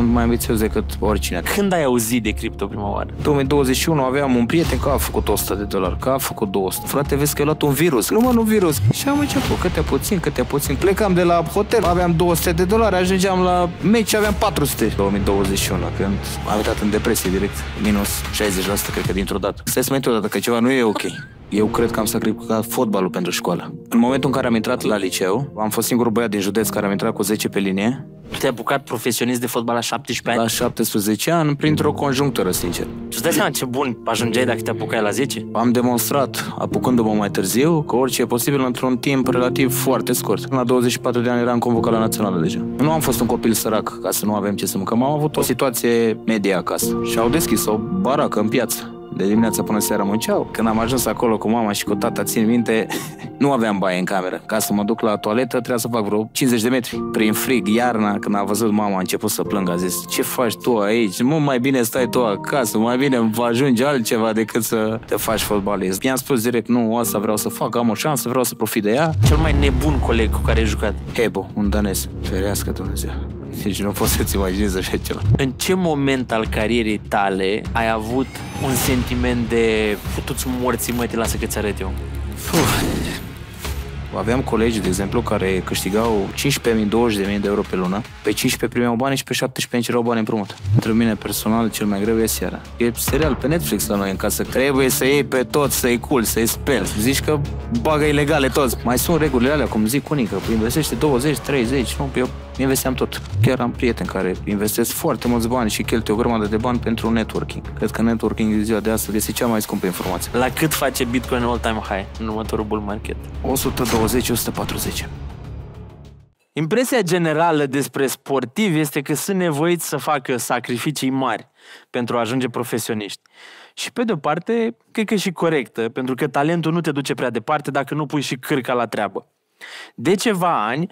sunt mai ambițios decât oricine. Când ai auzit de cripto prima oară? 2021 aveam un prieten care a făcut 100 de dolari, că a făcut 200. Frate, vezi că ai luat un virus. Nu mă, nu virus. Și am început câte puțin, câte puțin. Plecam de la hotel, aveam 200 de dolari, ajungeam la meci, aveam 400. 2021, când am uitat în depresie direct, minus 60% cred că dintr-o dată. Stai să mai întotdeauna că ceva nu e ok. Eu cred că am sacrificat fotbalul pentru școală. În momentul în care am intrat la liceu, am fost singurul băiat din județ care am intrat cu 10 pe linie. Te-ai bucat profesionist de fotbal la 17 ani? La 17 ani, printr-o conjunctură, sincer. Tu dai seama ce bun ajungeai dacă te apucai la 10? Am demonstrat, apucându-mă mai târziu, că orice e posibil într-un timp relativ foarte scurt. La 24 de ani eram convocat la națională deja. Nu am fost un copil sărac ca să nu avem ce să mâncăm. Am avut o situație medie acasă și au deschis o baracă în piață de dimineața până seara munceau. Când am ajuns acolo cu mama și cu tata, țin minte, nu aveam baie în cameră. Ca să mă duc la toaletă, trebuia să fac vreo 50 de metri. Prin frig, iarna, când a văzut mama, a început să plângă. A zis, ce faci tu aici? Mă, mai bine stai tu acasă, mai bine va ajunge altceva decât să te faci fotbalist. Mi-am spus direct, nu, asta vreau să fac, am o șansă, vreau să profit de ea. Cel mai nebun coleg cu care ai jucat? Hebo, un danez. Ferească Dumnezeu. Deci nu poți să-ți imaginezi așa ceva. În ce moment al carierei tale ai avut un sentiment de putuți morții, mă, te lasă că ți arăt eu? Uf. Aveam colegi, de exemplu, care câștigau 15.000-20.000 de euro pe lună. Pe 15 primeau bani și pe 17 erau bani împrumut. Pentru mine personal, cel mai greu e seara. E serial pe Netflix la noi în casă. Trebuie să iei pe toți, să-i cul, să-i spel. Zici că bagă ilegale toți. Mai sunt regulile alea, cum zic unii, că investește 20, 30, nu, eu investeam tot. Chiar am prieteni care investesc foarte mulți bani și cheltuie o grămadă de bani pentru networking. Cred că networking în ziua de astăzi este cea mai scumpă informație. La cât face Bitcoin all-time high în următorul bull market? 120-140. Impresia generală despre sportivi este că sunt nevoiți să facă sacrificii mari pentru a ajunge profesioniști. Și pe de-o parte, cred că e și corectă, pentru că talentul nu te duce prea departe dacă nu pui și cârca la treabă. De ceva ani,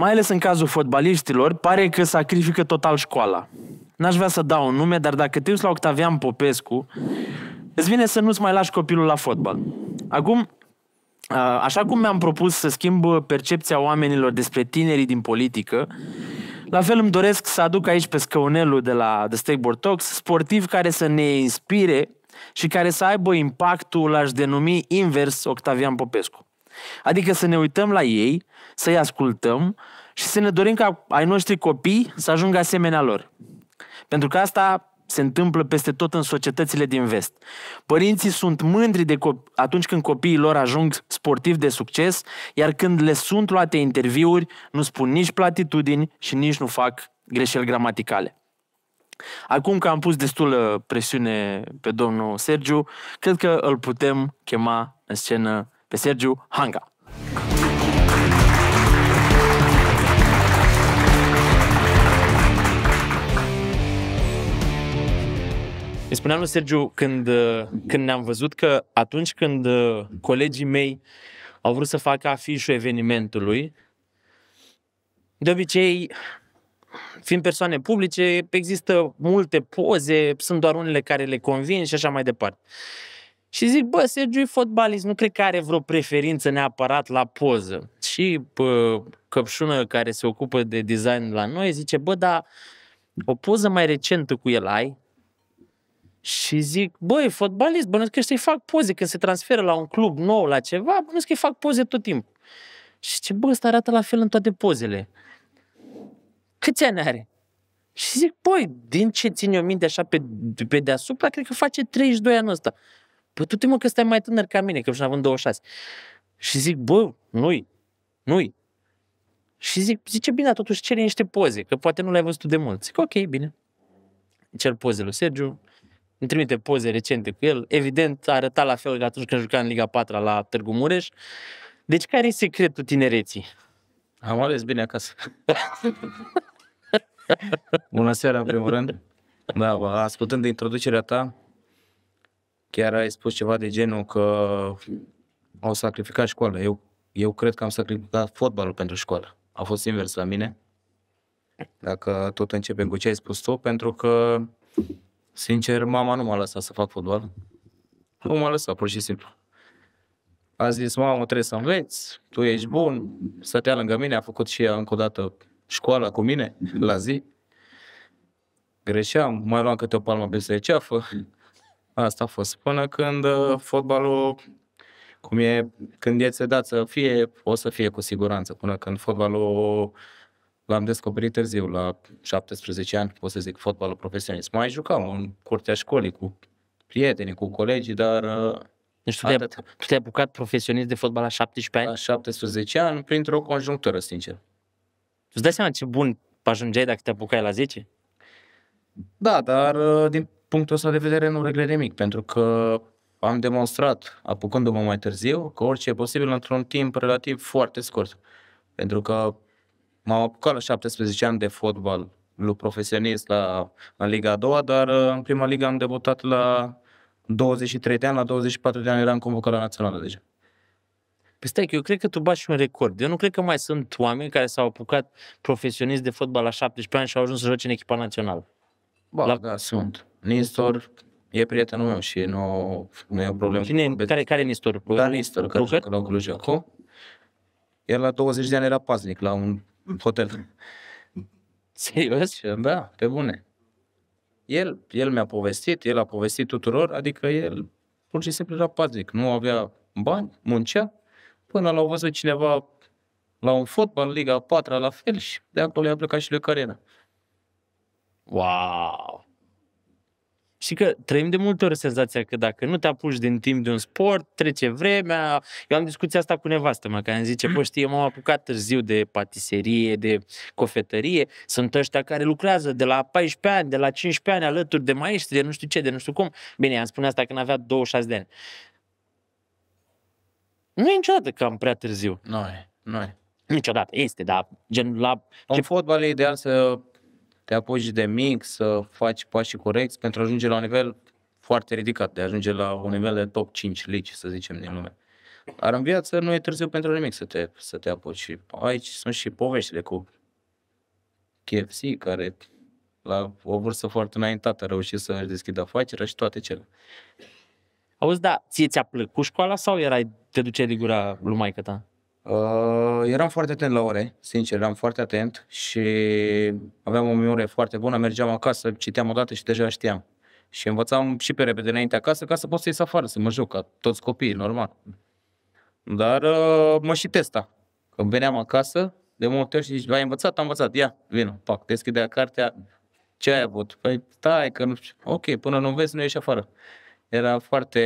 mai ales în cazul fotbaliștilor, pare că sacrifică total școala. N-aș vrea să dau un nume, dar dacă te uiți la Octavian Popescu, îți vine să nu-ți mai lași copilul la fotbal. Acum, așa cum mi-am propus să schimb percepția oamenilor despre tinerii din politică, la fel îmi doresc să aduc aici pe scăunelul de la The Stakeboard Talks sportivi care să ne inspire și care să aibă impactul, l-aș denumi invers, Octavian Popescu. Adică să ne uităm la ei, să-i ascultăm și să ne dorim ca ai noștri copii să ajungă asemenea lor. Pentru că asta se întâmplă peste tot în societățile din vest. Părinții sunt mândri de atunci când copiii lor ajung sportivi de succes, iar când le sunt luate interviuri, nu spun nici platitudini și nici nu fac greșeli gramaticale. Acum că am pus destulă uh, presiune pe domnul Sergiu, cred că îl putem chema în scenă pe Sergiu Hanga. Îi spuneam lui Sergiu când, uh, când ne-am văzut că atunci când uh, colegii mei au vrut să facă afișul evenimentului, de obicei, fiind persoane publice, există multe poze, sunt doar unele care le convin și așa mai departe. Și zic, bă, Sergiu e fotbalist, nu cred că are vreo preferință neapărat la poză. Și bă, căpșună care se ocupă de design la noi zice, bă, dar o poză mai recentă cu el ai? Și zic, băi, fotbalist, nu că să-i fac poze când se transferă la un club nou, la ceva, nu că-i fac poze tot timpul. Și ce bă, ăsta arată la fel în toate pozele. Câți ani are? Și zic, băi, din ce țin eu minte așa pe, pe deasupra, cred că face 32 ani ăsta. Păi tu te mă că stai mai tânăr ca mine, că eu și având 26. Și zic, bă, nu-i, nu-i. Și zic, zice, bine, totuși cere niște poze, că poate nu le-ai văzut tu de mult. Zic, ok, bine. Cer poze lui Sergiu, îmi trimite poze recente cu el. Evident, a arătat la fel ca atunci când juca în Liga 4 la Târgu Mureș. Deci care e secretul tinereții? Am ales bine acasă. Bună seara, în primul rând. Da, ascultând de introducerea ta, Chiar ai spus ceva de genul că au sacrificat școala. Eu, eu cred că am sacrificat fotbalul pentru școală. A fost invers la mine. Dacă tot începem cu ce ai spus tu, pentru că, sincer, mama nu m-a lăsat să fac fotbal. Nu m-a lăsat, pur și simplu. A zis, mamă, trebuie să înveți, tu ești bun, stătea lângă mine, a făcut și ea încă o dată școala cu mine, la zi. Greșeam, mai luam câte o palmă peste ceafă, Asta a fost. Până când uh, mhm. fotbalul, cum e, când e dat să fie, o să fie cu siguranță. Până când fotbalul l-am descoperit târziu, la 17 ani, pot să zic, fotbalul profesionist. Mai jucam în curtea școlii cu prietenii, cu colegii, dar... Uh, deci tu, atât. te-ai, tu te-ai profesionist de fotbal la 17 ani? La 17 ani, printr-o conjunctură, sincer. Tu îți dai seama ce bun ajungeai dacă te apucai la 10? Da, dar uh, din punctul ăsta de vedere nu regret nimic, pentru că am demonstrat, apucându-mă mai târziu, că orice e posibil într-un timp relativ foarte scurt. Pentru că m-am apucat la 17 ani de fotbal lu profesionist la, la Liga a doua, dar uh, în prima liga am debutat la 23 de ani, la 24 de ani eram convocat la națională deja. Păi stai, eu cred că tu bași un record. Eu nu cred că mai sunt oameni care s-au apucat profesionist de fotbal la 17 ani și au ajuns să joace în echipa națională. Ba, la... da, sunt. Nistor e prietenul meu și nu, nu e o problemă. Cine, care, care Nistor? da Nistor, că la Cluj acum. El la 20 de ani era paznic la un hotel. Serios? Da, pe bune. El, el mi-a povestit, el a povestit tuturor, adică el pur și simplu era paznic. Nu avea bani, muncea, până l-au văzut cineva la un fotbal, Liga 4 la fel și de acolo i-a plecat și lui Carina. Wow! Și că trăim de multe ori senzația că dacă nu te apuci din timp de un sport, trece vremea. Eu am discuția asta cu nevastă mea, care îmi zice, bă, știi, m-am apucat târziu de patiserie, de cofetărie. Sunt ăștia care lucrează de la 14 ani, de la 15 ani, alături de maestri, de nu știu ce, de nu știu cum. Bine, am spune asta când avea 26 de ani. Nu e niciodată cam prea târziu. Nu e, nu e. Niciodată, este, dar gen la... În fotbal e ideal să te apuci de mic, să faci pașii corecți pentru a ajunge la un nivel foarte ridicat, de a ajunge la un nivel de top 5 ligi, să zicem, din lume. Dar în viață nu e târziu pentru nimic să te, să te apuci. Și aici sunt și poveștile cu KFC, care la o vârstă foarte înaintată a reușit să își deschidă afacerea și toate cele. Auzi, da, ție ți-a plăcut școala sau erai, te duceai de gura lui maică ta? Uh, eram foarte atent la ore, sincer, eram foarte atent și aveam o memorie foarte bună, mergeam acasă, citeam odată și deja știam. Și învățam și pe repede înainte acasă ca să pot să ies afară, să mă joc, ca toți copiii, normal. Dar uh, mă și testa. Când veneam acasă, de multe ori și zici, ai învățat, am învățat, ia, vină, pac, deschidea cartea, ce ai avut? Păi stai, că nu știu. Ok, până nu vezi, nu ieși afară. Era foarte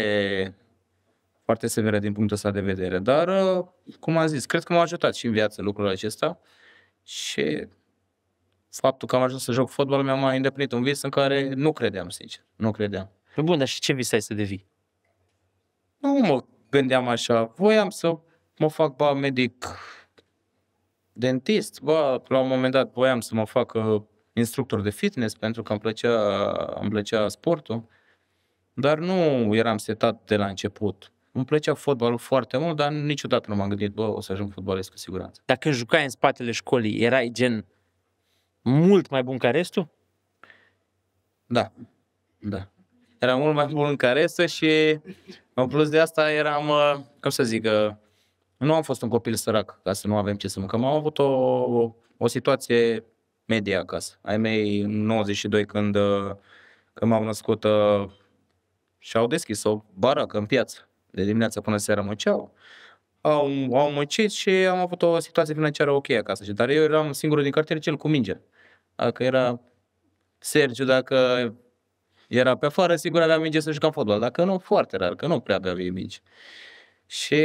foarte severă din punctul ăsta de vedere. Dar, uh, cum am zis, cred că m-a ajutat și în viață lucrul acesta și faptul că am ajuns să joc fotbal mi-a mai îndeplinit un vis în care nu credeam, sincer. Nu credeam. Bun, dar și ce visai să devii? Nu mă gândeam așa. Voiam să mă fac, ba, medic dentist, ba, la un moment dat voiam să mă fac uh, instructor de fitness pentru că îmi plăcea, îmi plăcea sportul, dar nu eram setat de la început îmi plăcea fotbalul foarte mult, dar niciodată nu m-am gândit, bă, o să ajung fotbalist cu siguranță. Dacă jucai în spatele școlii, erai gen mult mai bun ca restul? Da, da. Era mult mai bun ca restul și în plus de asta eram, uh, cum să zic, uh, nu am fost un copil sărac ca să nu avem ce să mâncăm. Am avut o, o, o situație medie acasă. Ai mei în 92 când, uh, când m-am născut și au deschis o baracă în piață de dimineața până seara măceau, au, au măcit și am avut o situație financiară ok acasă. Dar eu eram singurul din cartier cel cu minge. Dacă era Sergiu, dacă era pe afară, sigur avea minge să jucăm fotbal. Dacă nu, foarte rar, că nu prea avea minge. Și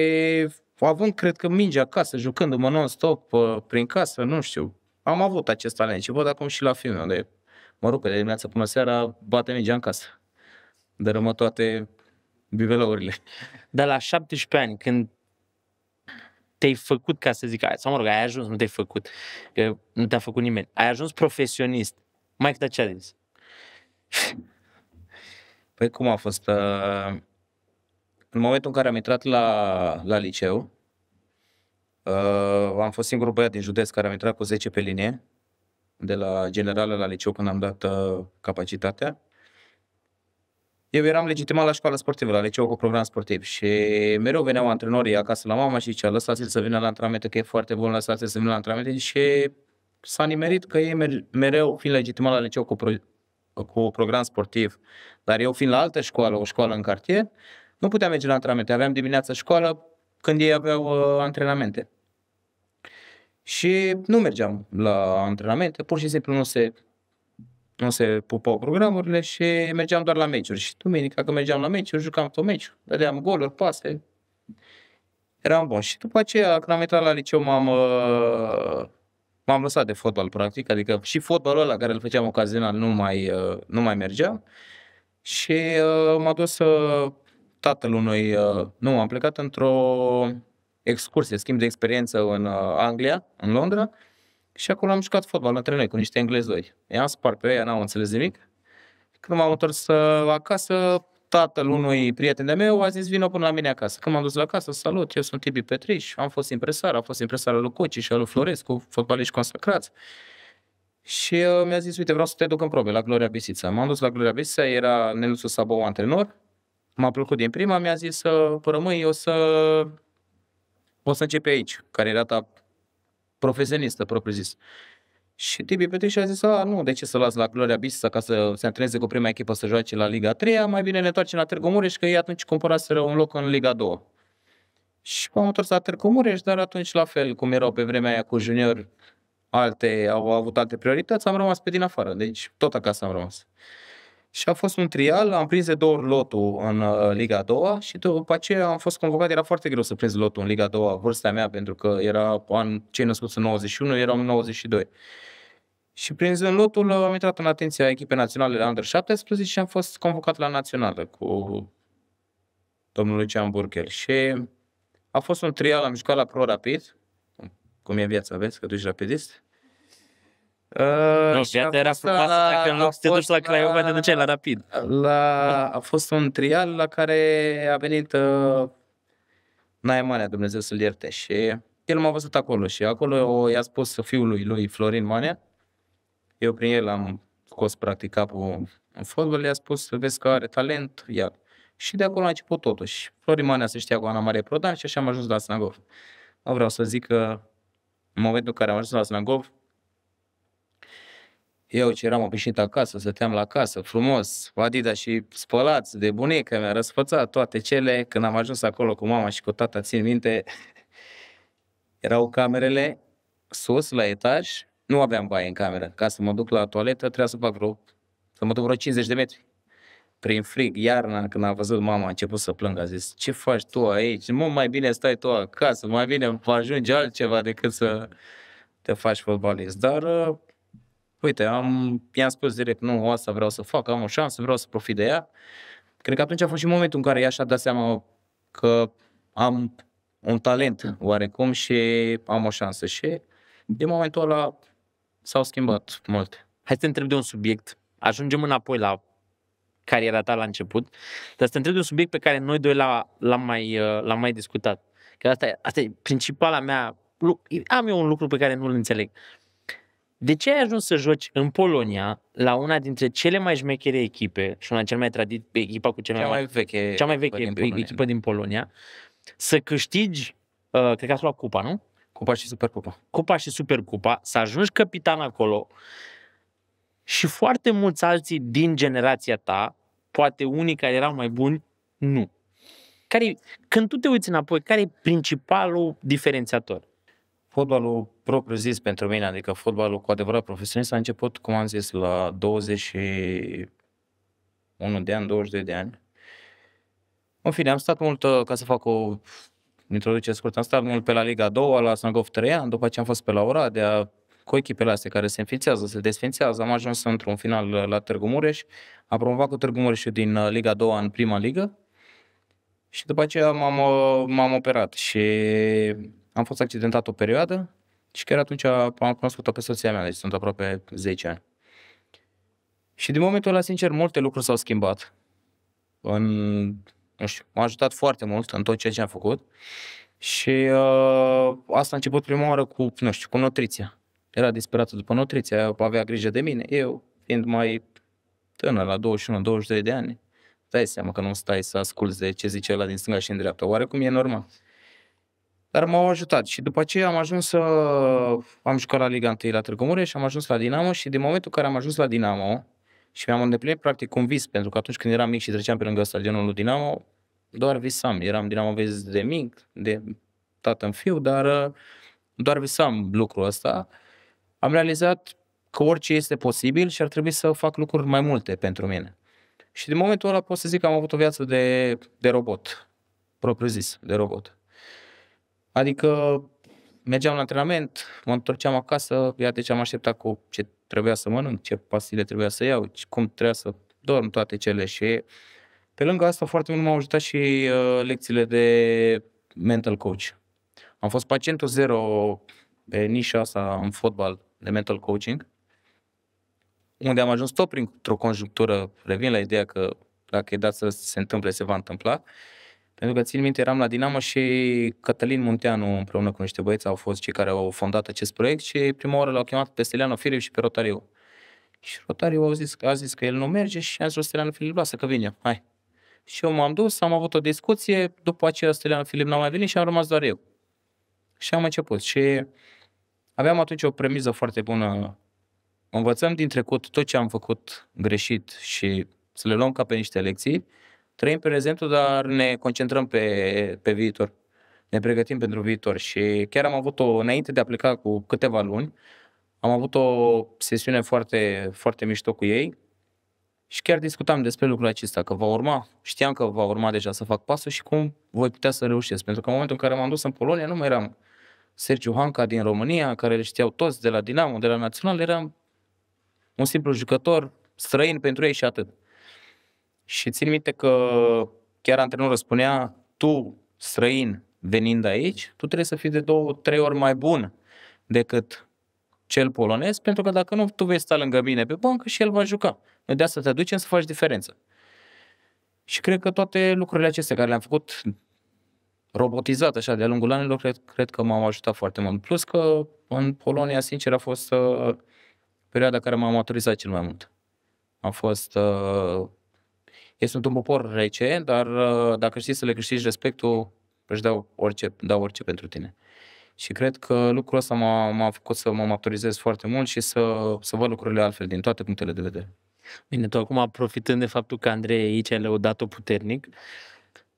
având, cred că, mingea acasă, jucându-mă non-stop uh, prin casă, nu știu, am avut acest talent și văd acum și la film, unde mă rog, de dimineața până seara bate mingea în casă. Dărâmă toate bibelourile. Dar la 17 ani, când te-ai făcut, ca să zic, sau mă rog, ai ajuns, nu te-ai făcut, că nu te-a făcut nimeni, ai ajuns profesionist. Mai dar ce a zis? Păi cum a fost? Uh, în momentul în care am intrat la, la liceu, uh, am fost singurul băiat din județ care am intrat cu 10 pe linie, de la generală la liceu când am dat uh, capacitatea. Eu eram legitimat la școala sportivă, la liceu cu program sportiv și mereu veneau antrenorii acasă la mama și zicea, lăsați să vină la antrenamente, că e foarte bun, lăsați să vină la antrenamente și s-a nimerit că ei mereu, fiind legitimat la liceu cu, pro, cu program sportiv, dar eu fiind la altă școală, o școală în cartier, nu puteam merge la antrenamente. Aveam dimineața școală când ei aveau uh, antrenamente. Și nu mergeam la antrenamente, pur și simplu nu se nu se pupau programurile și mergeam doar la meciuri. Și duminica când mergeam la meciuri, jucam tot meciul, dădeam goluri, pase. Eram bun. Și după aceea, când am intrat la liceu, m-am, uh, m-am lăsat de fotbal, practic. Adică și fotbalul ăla care îl făceam ocazional nu mai, uh, nu mai mergea. Și uh, m-a dus tatăl unui... Nu, am plecat într-o excursie, schimb de experiență în Anglia, în Londra. Și acolo am jucat fotbal între noi cu niște doi. I-am spart pe ei, n-au înțeles nimic. Când m-am întors uh, acasă, tatăl unui prieten de meu a zis vină până la mine acasă. Când m-am dus la casă, salut, eu sunt Tibi Petriș, am fost impresar, a fost impresar al lui și al lui Florescu, fotbaliști consacrați. Și uh, mi-a zis, uite, vreau să te duc în probe la Gloria Bisița. M-am dus la Gloria Bisița, era Nelusu Sabou antrenor, m-a plăcut din prima, mi-a zis să uh, rămâi, o să, o să începe aici, care era ta profesionistă, propriu zis. Și Tibi Petriș a zis, a, nu, de ce să las la Gloria Bisița ca să se antreneze cu prima echipă să joace la Liga 3 mai bine ne întoarcem la Târgu Mureș, că ei atunci cumpăraseră un loc în Liga 2. Și m-am întors la Târgu Mureș, dar atunci la fel cum erau pe vremea aia cu junior, alte, au avut alte priorități, am rămas pe din afară, deci tot acasă am rămas. Și a fost un trial, am prins de două ori lotul în uh, Liga a doua și după aceea am fost convocat, era foarte greu să prins lotul în Liga a doua, vârsta mea, pentru că era an, cei născuți în 91, eram în 92. Și prinzând lotul uh, am intrat în atenția echipei naționale la Under 17 și am fost convocat la națională cu domnul Lucian burger Și a fost un trial, am jucat la Pro Rapid, cum e viața, vezi, că tu ești rapidist. Uh, nu, viața era frumoasă dacă în loc să te duci la Craiova, te duceai la Rapid. La, a fost un trial la care a venit uh, Naia Dumnezeu să-l ierte și el m-a văzut acolo și acolo i-a spus fiului lui Florin Manea, eu prin el am scos practic capul în fotbal, i-a spus, vezi că are talent, ia. Și de acolo a început totuși. Florin Manea se știa cu Ana Maria Prodan și așa am ajuns la Snagov. Nu vreau să zic că în momentul în care am ajuns la Snagov, eu ce eram obișnuit acasă, stăteam la casă, frumos, Adidas și spălați de bunica mea, răsfățat toate cele. Când am ajuns acolo cu mama și cu tata, țin minte, erau camerele sus, la etaj, nu aveam baie în cameră. Ca să mă duc la toaletă, trebuia să fac vreo, să mă duc vreo 50 de metri. Prin frig, iarna, când a văzut mama, a început să plângă. A zis, ce faci tu aici? Mă, mai bine stai tu acasă, mai bine ajungi altceva decât să te faci fotbalist. Dar uite, am, i-am spus direct, nu, asta vreau să fac, am o șansă, vreau să profit de ea. Cred că atunci a fost și momentul în care ea și-a dat seama că am un talent oarecum și am o șansă. Și de momentul ăla s-au schimbat mult. Hai să te întreb de un subiect. Ajungem înapoi la cariera ta la început, dar să te întreb de un subiect pe care noi doi l-am, la, mai, uh, l-am mai discutat. Că asta e, asta e principala mea... Am eu un lucru pe care nu-l înțeleg. De ce ai ajuns să joci în Polonia la una dintre cele mai șmechere echipe și una cel mai tradit, echipa cu cea, cea mai, veche, cea mai veche din echipă Polonia. echipă din Polonia, să câștigi, uh, cred că ați luat cupa, nu? Cupa și Supercupa. Cupa și Supercupa, să ajungi capitan acolo și foarte mulți alții din generația ta, poate unii care erau mai buni, nu. Care, când tu te uiți înapoi, care e principalul diferențiator? fotbalul propriu-zis pentru mine, adică fotbalul cu adevărat profesionist, a început, cum am zis, la 21 de ani, 22 de ani. În fine, am stat mult, uh, ca să fac o introducere scurtă, am stat mult pe la Liga 2, la Sangov 3 ani, după ce am fost pe la Oradea, cu echipele astea care se înființează, se desfințează. Am ajuns într-un final uh, la Târgu Mureș, am promovat cu Târgu Mureșul din uh, Liga 2 în prima ligă și după aceea m-am, m-am operat și am fost accidentat o perioadă și chiar atunci am cunoscut-o pe soția mea, deci sunt aproape 10 ani. Și din momentul ăla, sincer, multe lucruri s-au schimbat. În, nu știu, m-a ajutat foarte mult în tot ceea ce am făcut. Și uh, asta a început prima oară cu, nu știu, cu nutriția. Era disperată după nutriția, avea grijă de mine. Eu, fiind mai tânăr, la 21-22 de ani, dai seama că nu stai să asculți de ce zice ăla din stânga și în dreapta. cum e normal. Dar m-au ajutat și după aceea am ajuns să... Am jucat la Liga 1 la Târgu Mureș, am ajuns la Dinamo și din momentul în care am ajuns la Dinamo și mi-am îndeplinit practic un vis, pentru că atunci când eram mic și treceam pe lângă stadionul lui Dinamo, doar visam. Eram Dinamo vis de mic, de tată în fiu, dar uh, doar visam lucrul ăsta. Am realizat că orice este posibil și ar trebui să fac lucruri mai multe pentru mine. Și din momentul ăla pot să zic că am avut o viață de, de robot, propriu zis, de robot. Adică mergeam la antrenament, mă întorceam acasă, iată ce am așteptat cu ce trebuia să mănânc, ce pastile trebuia să iau, cum trebuia să dorm, toate cele. Și pe lângă asta foarte mult m-au ajutat și uh, lecțiile de mental coach. Am fost pacientul zero pe nișa asta în fotbal de mental coaching, unde am ajuns tot printr-o conjunctură, revin la ideea că dacă e dat să se întâmple, se va întâmpla. Uh, pentru că țin minte, eram la Dinamo și Cătălin Munteanu împreună cu niște băieți au fost cei care au fondat acest proiect și prima oară l-au chemat pe Steleanu, Filip și pe Rotariu. Și Rotariu a zis, a zis că el nu merge și a zis Steliano Filip, lasă că vine, hai. Și eu m-am dus, am avut o discuție, după aceea Steleanu Filip n-a mai venit și am rămas doar eu. Și am început și aveam atunci o premiză foarte bună. Învățăm din trecut tot ce am făcut greșit și să le luăm ca pe niște lecții trăim pe prezentul, dar ne concentrăm pe, pe viitor. Ne pregătim pentru viitor și chiar am avut o, înainte de a pleca cu câteva luni, am avut o sesiune foarte, foarte mișto cu ei și chiar discutam despre lucrul acesta, că va urma, știam că va urma deja să fac pasul și cum voi putea să reușesc. Pentru că în momentul în care m-am dus în Polonia nu mai eram Sergiu Hanca din România, care le știau toți de la Dinamo, de la Național, eram un simplu jucător străin pentru ei și atât. Și țin minte că chiar antrenorul spunea, tu, străin, venind aici, tu trebuie să fii de două, trei ori mai bun decât cel polonez, pentru că dacă nu, tu vei sta lângă mine pe bancă și el va juca. Noi de asta te aducem să faci diferență. Și cred că toate lucrurile acestea care le-am făcut robotizat așa de-a lungul anilor, cred, cred că m-au ajutat foarte mult. Plus că în Polonia, sincer, a fost uh, perioada care m-a maturizat cel mai mult. A fost uh, ei sunt un popor rece, dar uh, dacă știi să le câștigi respectul, își dau orice, dau orice pentru tine. Și cred că lucrul ăsta m-a, m-a făcut să mă maturizez foarte mult și să, să văd lucrurile altfel din toate punctele de vedere. Bine, tu acum profitând de faptul că Andrei aici le-a dat-o puternic.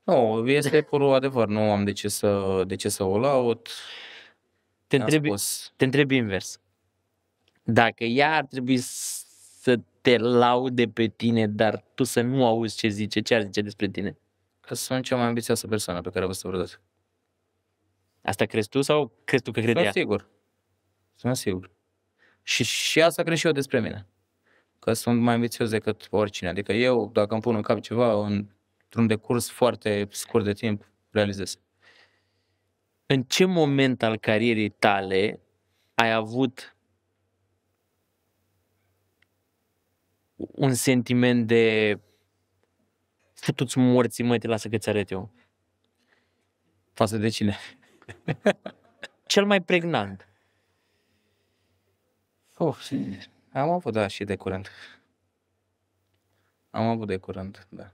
Nu, este pur adevăr, nu am de ce să, de ce să o laud. Te întreb, te invers. Dacă ea ar trebui să te laude pe tine, dar tu să nu auzi ce zice, ce ar zice despre tine? Că sunt cea mai ambițioasă persoană pe care a văzut vreodată. Asta crezi tu sau crezi tu că crede Sunt sigur. Sunt sigur. Și, și asta crezi și eu despre mine. Că sunt mai ambițios decât oricine. Adică eu, dacă îmi pun în cap ceva, în, într-un decurs foarte scurt de timp, realizez. În ce moment al carierei tale ai avut un sentiment de fătuți morții, mă, te lasă că ți arăt eu. Față de cine? Cel mai pregnant. oh am avut, da, și de curând. Am avut de curând, da.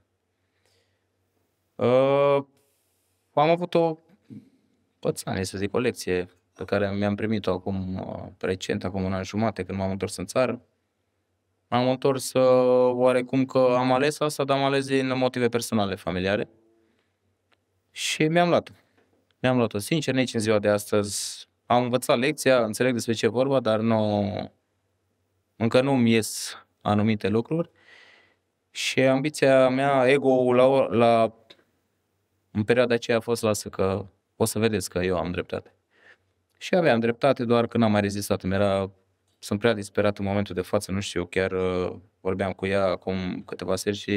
Uh, am avut o pățanie, să zic, o lecție pe care mi-am primit-o acum uh, recent, acum un an jumate, când m-am întors în țară. M-am întors uh, oarecum că am ales asta, dar am ales din motive personale, familiare. Și mi-am luat-o. Mi-am luat-o. Sincer, nici în ziua de astăzi am învățat lecția, înțeleg despre ce vorba, dar nu, încă nu mi ies anumite lucruri. Și ambiția mea, ego-ul la, la, în perioada aceea a fost lasă că o să vedeți că eu am dreptate. Și aveam dreptate, doar că n-am mai rezistat. Mi era sunt prea disperat în momentul de față, nu știu, eu chiar uh, vorbeam cu ea acum câteva seri și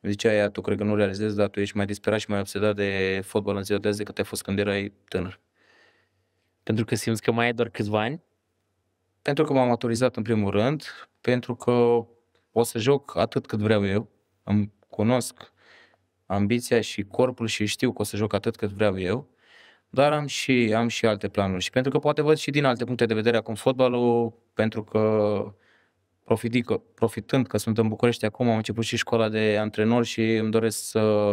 îmi zicea ea, tu cred că nu realizezi, dar tu ești mai disperat și mai obsedat de fotbal în ziua de azi decât ai fost când erai tânăr. Pentru că simți că mai ai doar câțiva ani? Pentru că m-am maturizat în primul rând, pentru că o să joc atât cât vreau eu, îmi cunosc ambiția și corpul și știu că o să joc atât cât vreau eu dar am și, am și alte planuri și pentru că poate văd și din alte puncte de vedere acum fotbalul, pentru că profitând că, profitând că sunt în București acum, am început și școala de antrenor și îmi doresc să,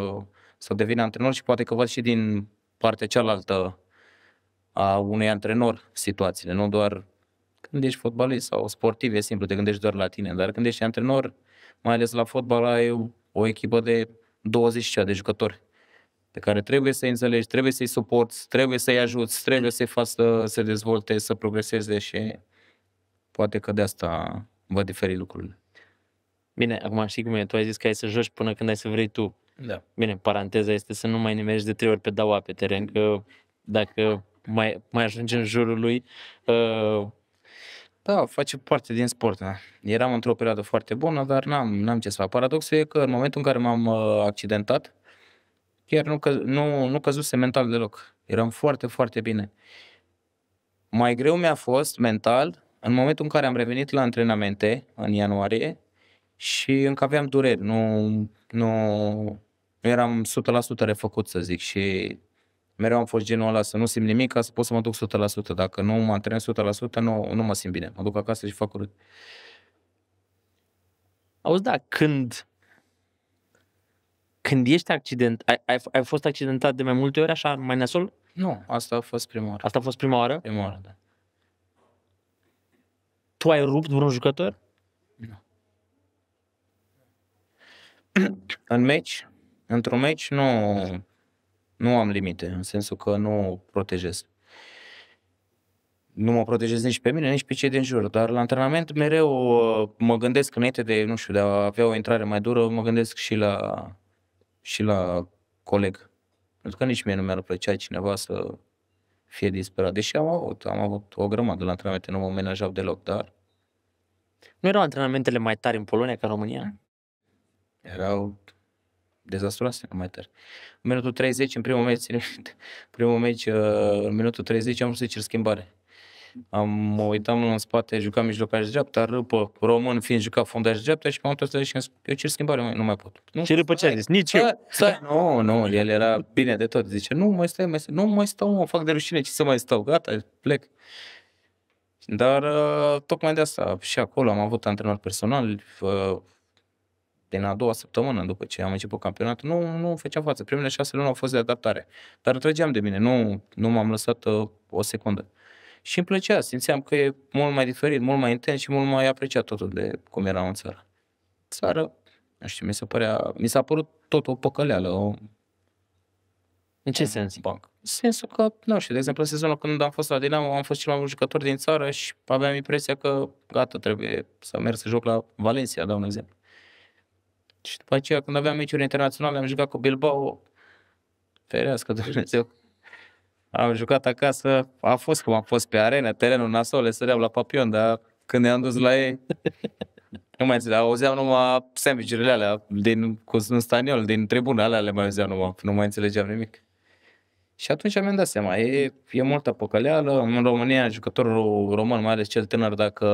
să devin antrenor și poate că văd și din partea cealaltă a unui antrenor situațiile, nu doar când ești fotbalist sau sportiv, e simplu, te gândești doar la tine, dar când ești antrenor, mai ales la fotbal, ai o echipă de 20 de jucători pe care trebuie să-i înțelegi, trebuie să-i suporți, trebuie să-i ajuți, trebuie să-i faci să se dezvolte, să progreseze și poate că de asta vă diferi lucrurile. Bine, acum știi cum e, tu ai zis că ai să joci până când ai să vrei tu. Da. Bine, paranteza este să nu mai nimerești de trei ori pe daua pe teren, că dacă mai, mai ajungi în jurul lui... Uh... Da, face parte din sport, da. Eram într-o perioadă foarte bună, dar n-am, n-am ce să fac. Paradoxul e că în momentul în care m-am uh, accidentat, Chiar nu, că, nu, nu căzuse mental deloc. Eram foarte, foarte bine. Mai greu mi-a fost mental în momentul în care am revenit la antrenamente în ianuarie și încă aveam dureri. Nu, nu eram 100% refăcut, să zic, și mereu am fost genul ăla să nu simt nimic ca să pot să mă duc 100%. Dacă nu mă antrenez 100%, nu, nu mă simt bine. Mă duc acasă și fac urât. Auzi, da, când când ești accident, ai, ai, ai fost accidentat de mai multe ori așa, mai nasol? Nu, asta a fost prima oară. Asta a fost prima oară? Prima oară, da. Tu ai rupt vreun jucător? Nu. în meci, într-un meci, nu, nu am limite, în sensul că nu protejez nu mă protejez nici pe mine, nici pe cei din jur, dar la antrenament mereu uh, mă gândesc înainte de, nu știu, de a avea o intrare mai dură, mă gândesc și la și la coleg. Pentru că nici mie nu mi-ar plăcea cineva să fie disperat. Deși am avut, am avut o grămadă la antrenamente, nu mă menajau deloc, dar... Nu erau antrenamentele mai tari în Polonia ca în România? Erau dezastroase, mai tare. În minutul 30, în primul meci, primul meci, uh, în minutul 30 am vrut să cer schimbare. Am, mă uitam în spate, jucam mijlocaș dreapta, râpă, român fiind juca fundaș dreapta și întors și am spus, eu cer schimbare, nu mai pot. Nu, și râpă ce zis? Nici stai, eu. nu, nu, el era bine de tot. Zice, nu mai stai, mai stai, nu mai stau, mă fac de rușine, ce să mai stau, gata, plec. Dar uh, tocmai de asta și acolo am avut antrenor personal, uh, din a doua săptămână după ce am început campionatul, nu, nu făceam față. Primele șase luni au fost de adaptare, dar trăgeam de mine, nu, nu m-am lăsat uh, o secundă și îmi plăcea, simțeam că e mult mai diferit, mult mai intens și mult mai apreciat totul de cum era în țară. Țară, nu știu, mi, se părea, mi s-a părut tot o păcăleală, o... În ce sens? Banc. În sensul că, nu știu, de exemplu, în sezonul când am fost la Dinamo, am fost cel mai bun jucător din țară și aveam impresia că, gata, trebuie să merg să joc la Valencia, dau un exemplu. Și după aceea, când aveam meciuri internaționale, am jucat cu Bilbao, ferească Dumnezeu, am jucat acasă, a fost cum a fost pe arenă, terenul nasol, le săreau la papion, dar când ne-am dus la ei, nu mai înțeleg, auzeam numai sandvișurile alea, din, cu în staniol, din tribuna alea le mai auzeam numai, nu mai înțelegeam nimic. Și atunci mi-am dat seama, e, e multă păcăleală. În România, jucătorul român, mai ales cel tânăr, dacă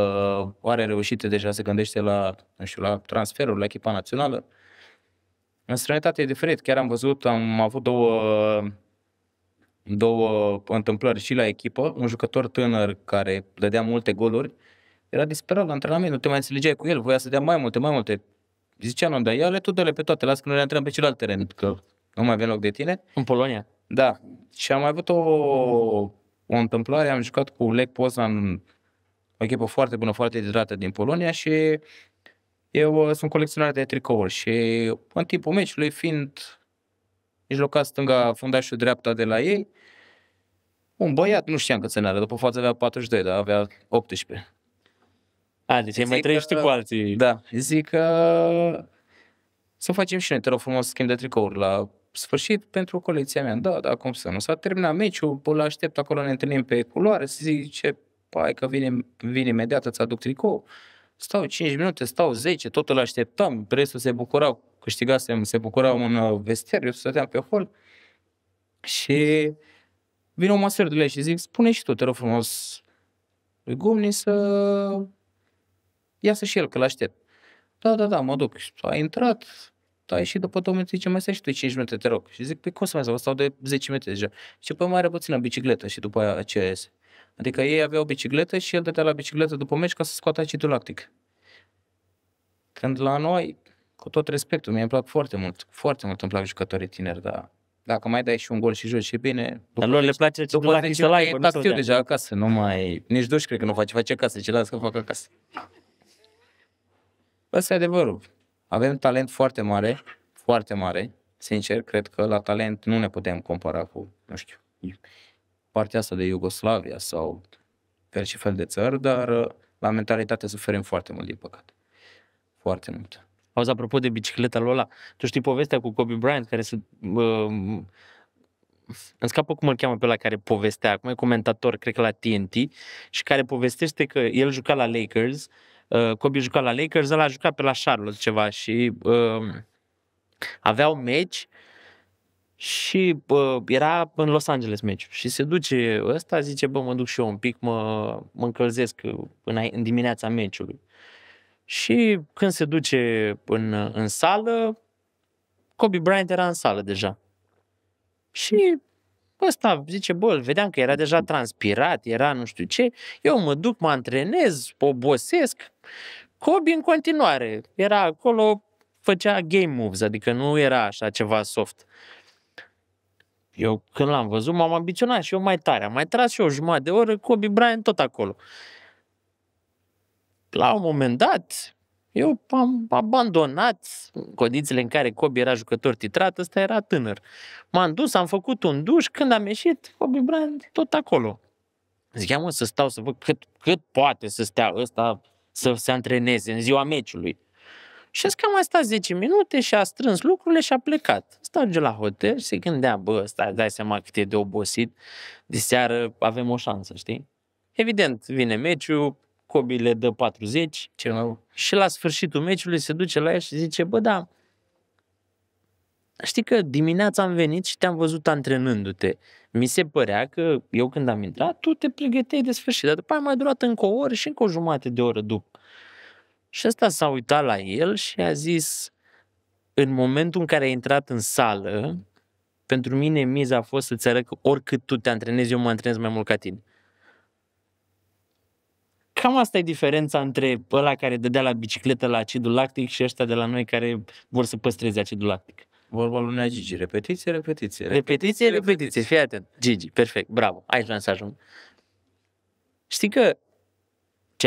are reușite, deja se gândește la, nu știu, la transferul, la echipa națională. În străinătate e diferit. Chiar am văzut, am avut două două întâmplări și la echipă, un jucător tânăr care dădea multe goluri, era disperat la antrenament, nu te mai înțelegeai cu el, voia să dea mai multe, mai multe. Zicea, nu, dar ia le tu, le pe toate, las că noi le antrenăm pe celălalt teren, că nu mai avem loc de tine. În Polonia? Da. Și am mai avut o, o întâmplare, am jucat cu Lech Poznan, o echipă foarte bună, foarte hidrată din Polonia și eu uh, sunt colecționar de tricouri și în timpul meciului, fiind mijloca stânga, fundașul dreapta de la ei. Un băiat, nu știam câți ani are, după față avea 42, dar avea 18. A, deci mai trăiești cu alții. Da, zic că să facem și noi, te rog frumos, schimb de tricouri la sfârșit pentru colecția mea. Da, da, cum să nu. S-a terminat meciul, îl aștept acolo, ne întâlnim pe culoare, să zice, pai că vine, vine imediat, îți aduc tricou. Stau 5 minute, stau 10, tot îl așteptam, restul se bucurau, câștigasem, se bucurau în uh, vestiar, eu stăteam pe hol. Și vine o de și zic, spune și tu, te rog frumos, lui Gumni să iasă și el, că-l aștept. Da, da, da, mă duc. A intrat, a da, ieșit după două minute, zice, mai stai și tu 5 minute, te rog. Și zic, pe păi cum să mai stau, stau de 10 minute deja. Și păi mai are puțină bicicletă și după aia ce iese. Adică ei aveau bicicletă și el dădea la bicicletă după meci ca să scoată acidul lactic. Când la noi, cu tot respectul, mi-a plăcut foarte mult, foarte mult îmi plac jucătorii tineri, dar dacă mai dai și un gol și joci și bine... Dar lor le place acidul lactic să-l aibă, nu exact știu deja acasă, nu mai... Nici duși cred că nu face, face acasă, ce lasă că fac acasă. Asta e adevărul. Avem talent foarte mare, foarte mare. Sincer, cred că la talent nu ne putem compara cu, nu știu, partea asta de Iugoslavia sau fel fel de țări, dar uh, la mentalitate suferim foarte mult, din păcate. Foarte mult. Auzi, apropo de bicicleta lui ăla, tu știi povestea cu Kobe Bryant care se... Uh, îmi scapă cum îl cheamă pe la care povestea, acum e comentator, cred că la TNT, și care povestește că el juca la Lakers, uh, Kobe juca la Lakers, el a jucat pe la Charlotte ceva și uh, um, aveau meci și bă, era în Los Angeles meciul și se duce ăsta, zice, bă, mă duc și eu un pic, mă, mă încălzesc în, în dimineața meciului. Și când se duce în, în sală, Kobe Bryant era în sală deja. Și ăsta zice, bă, îl vedeam că era deja transpirat, era nu știu ce, eu mă duc, mă antrenez, obosesc. Kobe în continuare era acolo, făcea game moves, adică nu era așa ceva soft. Eu când l-am văzut, m-am ambiționat și eu mai tare. Am mai tras și eu jumătate de oră, Kobe Bryant tot acolo. La un moment dat, eu am abandonat condițiile în care Kobe era jucător titrat, ăsta era tânăr. M-am dus, am făcut un duș, când am ieșit, Kobe Bryant tot acolo. Ziceam, mă, să stau să văd cât, cât poate să stea ăsta să se antreneze în ziua meciului. Și că am mai stat 10 minute și a strâns lucrurile și a plecat. Stăge la hotel și se gândea, bă, stai, dai seama cât e de obosit, de seară avem o șansă, știi? Evident, vine meciul, Kobe le dă 40 Ce și la sfârșitul meciului se duce la el și zice, bă, da, știi că dimineața am venit și te-am văzut antrenându-te. Mi se părea că eu când am intrat, tu te pregăteai de sfârșit, dar după aia mai durat încă o oră și încă o jumătate de oră după. Și ăsta s-a uitat la el și a zis, în momentul în care a intrat în sală, pentru mine miza a fost să-ți arăt că oricât tu te antrenezi, eu mă antrenez mai mult ca tine. Cam asta e diferența între ăla care dădea la bicicletă la acidul lactic și ăștia de la noi care vor să păstreze acidul lactic. Vorba lui Nea Gigi, repetiție, repetiție. Repetiție, repetiție, repetiție. fii atent. Gigi, perfect, bravo, aici vreau să ajung. Știi că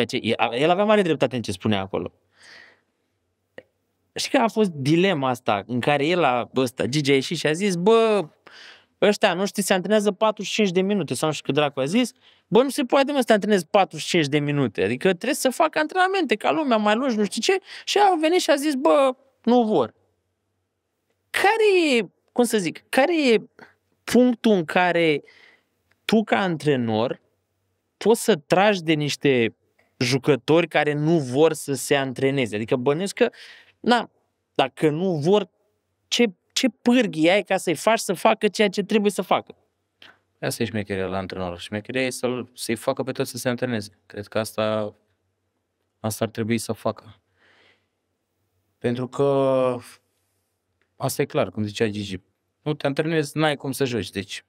Ceea ce, el avea mare dreptate în ce spunea acolo. Și că a fost dilema asta în care el a, ăsta, Gigi a ieșit și a zis, bă, ăștia, nu știu, se antrenează 45 de minute sau nu știu cât dracu a zis, bă, nu se poate mă să te antrenezi 45 de minute, adică trebuie să fac antrenamente ca lumea mai lungi, nu știu ce, și au venit și a zis, bă, nu vor. Care e, cum să zic, care e punctul în care tu ca antrenor poți să tragi de niște jucători care nu vor să se antreneze. Adică bănesc că, na, dacă nu vor, ce, ce pârghi ai ca să-i faci să facă ceea ce trebuie să facă? Asta e șmecherea la antrenor. Șmecherea e să să-i facă pe toți să se antreneze. Cred că asta, asta ar trebui să facă. Pentru că asta e clar, cum zicea Gigi. Nu te antrenezi, n-ai cum să joci. Deci,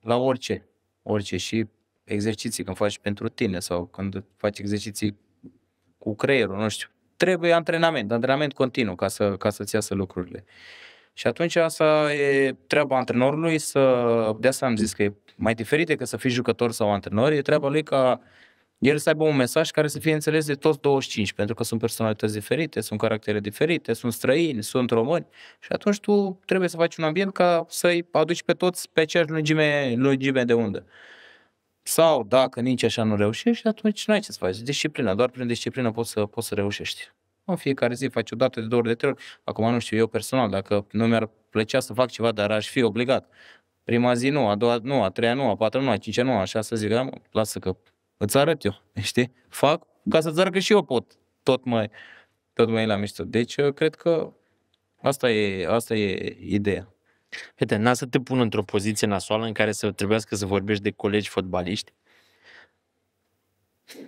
la orice, orice și exerciții când faci pentru tine sau când faci exerciții cu creierul, nu știu. Trebuie antrenament, antrenament continuu ca, să, ca să-ți iasă lucrurile. Și atunci asta e treaba antrenorului să, de asta am zis că e mai diferit decât să fii jucător sau antrenor, e treaba lui ca el să aibă un mesaj care să fie înțeles de toți 25, pentru că sunt personalități diferite, sunt caractere diferite, sunt străini, sunt români și atunci tu trebuie să faci un ambient ca să-i aduci pe toți pe aceeași lungime, lungime de undă. Sau dacă nici așa nu reușești, atunci nu ai ce să faci. Disciplina, doar prin disciplină poți să, poți să reușești. În fiecare zi faci o dată, de două ori, de trei ori. Acum nu știu eu personal, dacă nu mi-ar plăcea să fac ceva, dar aș fi obligat. Prima zi nu, a doua nu, a treia nu, a patra nu, a cincea nu, așa să zic, mă, lasă că îți arăt eu, știi? Fac ca să-ți arăt că și eu pot. Tot mai, tot mai la mișto. Deci, cred că asta e, asta e ideea. Fete, n-a să te pun într-o poziție nasoală în care să trebuiască să vorbești de colegi fotbaliști.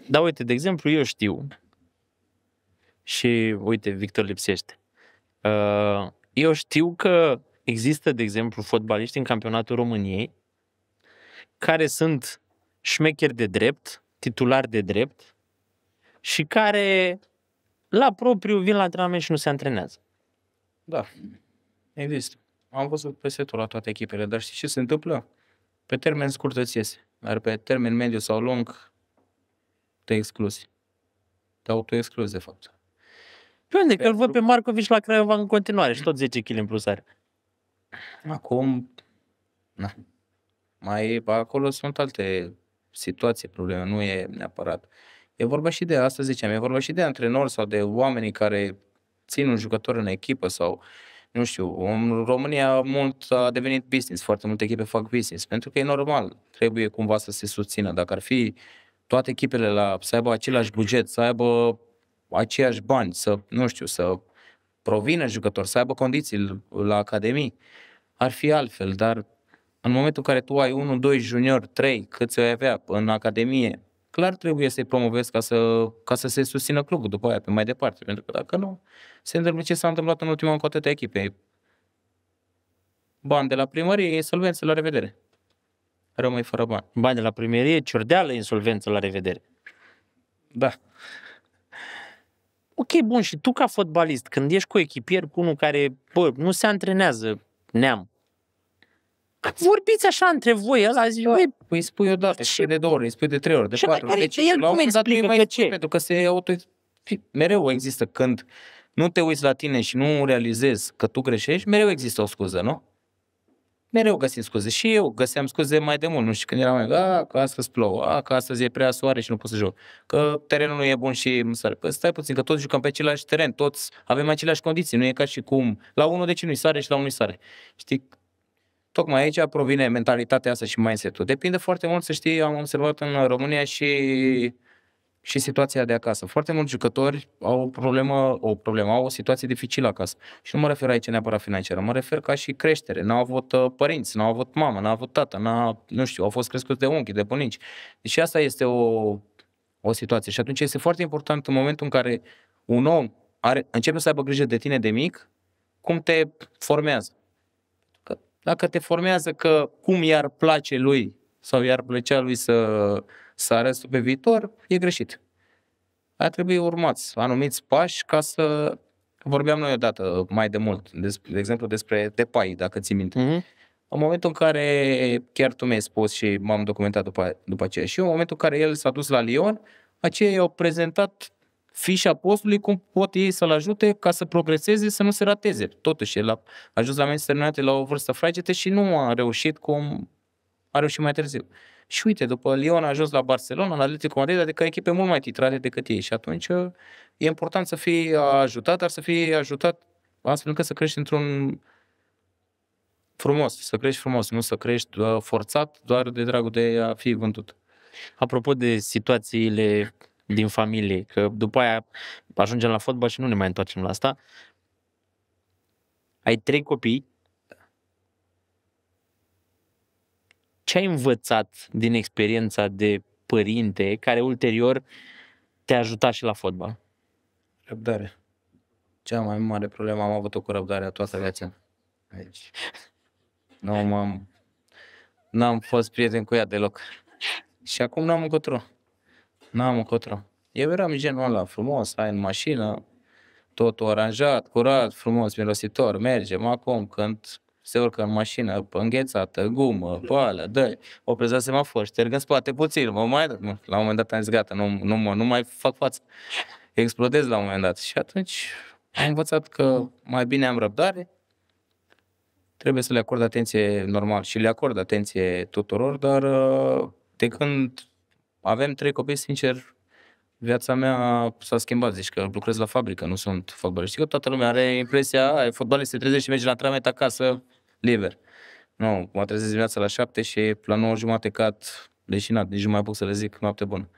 Dar uite, de exemplu, eu știu și, uite, Victor lipsește. Uh, eu știu că există, de exemplu, fotbaliști în campionatul României care sunt șmecheri de drept, titulari de drept și care la propriu vin la antrenament și nu se antrenează. Da, există am văzut pe setul la toate echipele, dar știi ce se întâmplă? Pe termen scurt îți iese, dar pe termen mediu sau lung te excluzi. Te auto-excluzi, de fapt. Pe unde? Că îl văd pe Marcoviș la Craiova în continuare și tot 10 kg în plus are. Acum, na. Mai acolo sunt alte situații, probleme, nu e neapărat. E vorba și de asta, ziceam, e vorba și de antrenori sau de oamenii care țin un jucător în echipă sau nu știu, în România mult a devenit business, foarte multe echipe fac business, pentru că e normal, trebuie cumva să se susțină. Dacă ar fi toate echipele la, să aibă același buget, să aibă aceiași bani, să, nu știu, să provină jucători, să aibă condiții la academii, ar fi altfel, dar în momentul în care tu ai 1, 2 junior, 3, cât o avea în academie, clar trebuie să-i promovezi ca să, ca să se susțină clubul după aia, pe mai departe. Pentru că dacă nu, se întâmplă ce s-a întâmplat în ultima an cu atâtea echipe. Bani de la primărie, insolvență, la revedere. Rămâi fără bani. Bani de la primărie, ciurdeală, insolvență, la revedere. Da. Ok, bun, și tu ca fotbalist, când ești cu echipier, cu unul care, bă, nu se antrenează neam, vorbiți așa între voi, ăla zice, da. băi, păi îi spui o dată, îi spui de două ori, îi spui de trei ori, de patru ori. Deci, el cum explică că ce? Pentru că se auto... Mereu există când nu te uiți la tine și nu realizezi că tu greșești, mereu există o scuză, nu? Mereu găsim scuze. Și eu găseam scuze mai de mult. Nu știu când eram mai, a, ah, că astăzi plouă, a, ah, că astăzi e prea soare și nu pot să joc, că terenul nu e bun și mă sare. Păi stai puțin, că toți jucăm pe același teren, toți avem aceleași condiții, nu e ca și cum la unul de deci, ce nu-i sare și la unul nu-i sare. Știi, Tocmai aici provine mentalitatea asta și mindset-ul. Depinde foarte mult, să știi, am observat în România și, și situația de acasă. Foarte mulți jucători au o problemă, o problemă, au o situație dificilă acasă. Și nu mă refer aici neapărat financiară, mă refer ca și creștere. N-au avut uh, părinți, n-au avut mamă, n-au avut tată, n-au, nu știu, au fost crescuți de unchi, de bunici. Deci asta este o, o situație. Și atunci este foarte important în momentul în care un om are, începe să aibă grijă de tine de mic, cum te formează dacă te formează că cum i-ar place lui sau i-ar plăcea lui să, să arăți pe viitor, e greșit. Ar trebui urmați anumiți pași ca să... Vorbeam noi odată mai de mult, de, de exemplu despre Depay, dacă ți minte. Mm-hmm. În momentul în care, chiar tu mi-ai spus și m-am documentat după, după aceea și în momentul în care el s-a dus la Lyon, aceia i-au prezentat fișa postului, cum pot ei să-l ajute ca să progreseze, să nu se rateze. Totuși, el a ajuns la Manchester United la o vârstă fragedă și nu a reușit cum a reușit mai târziu. Și uite, după Lyon a ajuns la Barcelona, la Atletico Madrid, adică echipe mult mai titrate decât ei. Și atunci e important să fii ajutat, dar să fii ajutat astfel încât să crești într-un frumos, să crești frumos, nu să crești uh, forțat doar de dragul de a fi vândut. Apropo de situațiile din familie, că după aia ajungem la fotbal și nu ne mai întoarcem la asta. Ai trei copii. Ce ai învățat din experiența de părinte care ulterior te-a ajutat și la fotbal? Răbdare. Cea mai mare problemă am avut-o cu răbdarea toată viața. Aici. Nu am N-am fost prieten cu ea deloc. Și acum n-am încotro. N-am încotro. Eu eram genul ăla frumos, hai în mașină, tot aranjat, curat, frumos, mirositor, mergem acum, când se urcă în mașină, înghețată, gumă, poală, dă o preza semafor, șterg în spate puțin, mă mai mă. la un moment dat am zis, gata, nu, nu, mă, nu mai fac față, explodez la un moment dat. Și atunci am învățat că mai bine am răbdare, trebuie să le acord atenție normal și le acord atenție tuturor, dar uh, de când avem trei copii, sincer, viața mea s-a schimbat, zici că lucrez la fabrică, nu sunt fotbalist. Știi că toată lumea are impresia, ai fotbalist, se trezește și merge la antrenament acasă, liber. Nu, mă trezesc dimineața la șapte și la nouă jumate cat, leșinat, nici nu mai pot să le zic noapte bună.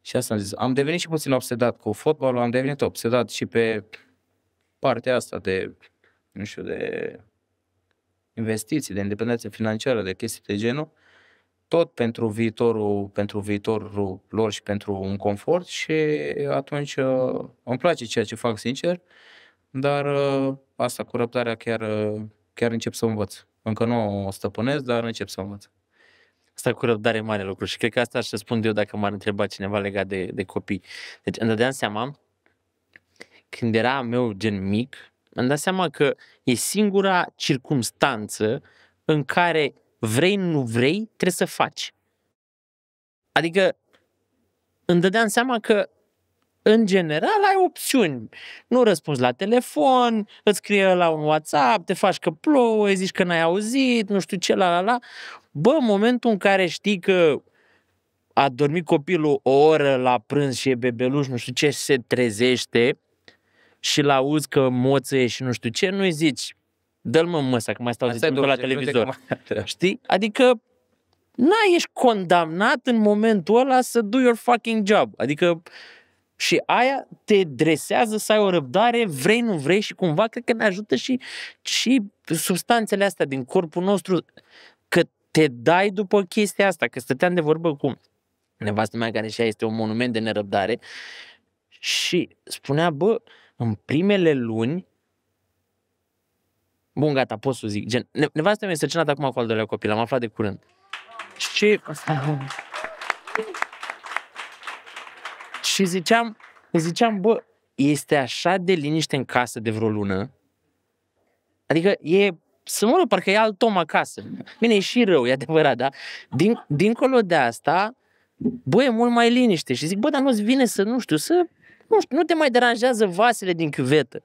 Și asta am zis. Am devenit și puțin obsedat cu fotbalul, am devenit obsedat și pe partea asta de, nu știu, de investiții, de independență financiară, de chestii de genul tot pentru viitorul, pentru viitorul lor și pentru un confort și atunci uh, îmi place ceea ce fac sincer, dar uh, asta cu răbdarea chiar, uh, chiar încep să învăț. Încă nu o stăpânesc, dar încep să învăț. Asta cu răbdare mare lucru și cred că asta aș răspund eu dacă m-ar întreba cineva legat de, de copii. Deci îmi dădeam seama, când era meu gen mic, îmi dădeam seama că e singura circumstanță în care vrei, nu vrei, trebuie să faci. Adică îmi dădeam seama că în general ai opțiuni. Nu răspunzi la telefon, îți scrie la un WhatsApp, te faci că plouă, zici că n-ai auzit, nu știu ce, la la la. Bă, în momentul în care știi că a dormit copilul o oră la prânz și e bebeluș, nu știu ce, se trezește și l auzi că moțe și nu știu ce, nu-i zici, dă-l mă măsa, că mai stau Asta 10 la televizor. Știi? Adică, nu ești condamnat în momentul ăla să do your fucking job. Adică, și aia te dresează să ai o răbdare, vrei, nu vrei și cumva cred că ne ajută și, și substanțele astea din corpul nostru că te dai după chestia asta, că stăteam de vorbă cu nevastă mea care și ea este un monument de nerăbdare și spunea, bă, în primele luni Bun, gata, pot să zic. Gen, ne- nevastă mea este cenată acum cu al doilea copil, am aflat de curând. Și... Și ziceam, ziceam, bă, este așa de liniște în casă de vreo lună. Adică e să mă rog, parcă e alt om acasă. Bine, e și rău, e adevărat, da? Din, dincolo de asta, bă, e mult mai liniște. Și zic, bă, dar nu-ți vine să, nu știu, să, nu știu, nu te mai deranjează vasele din cuvetă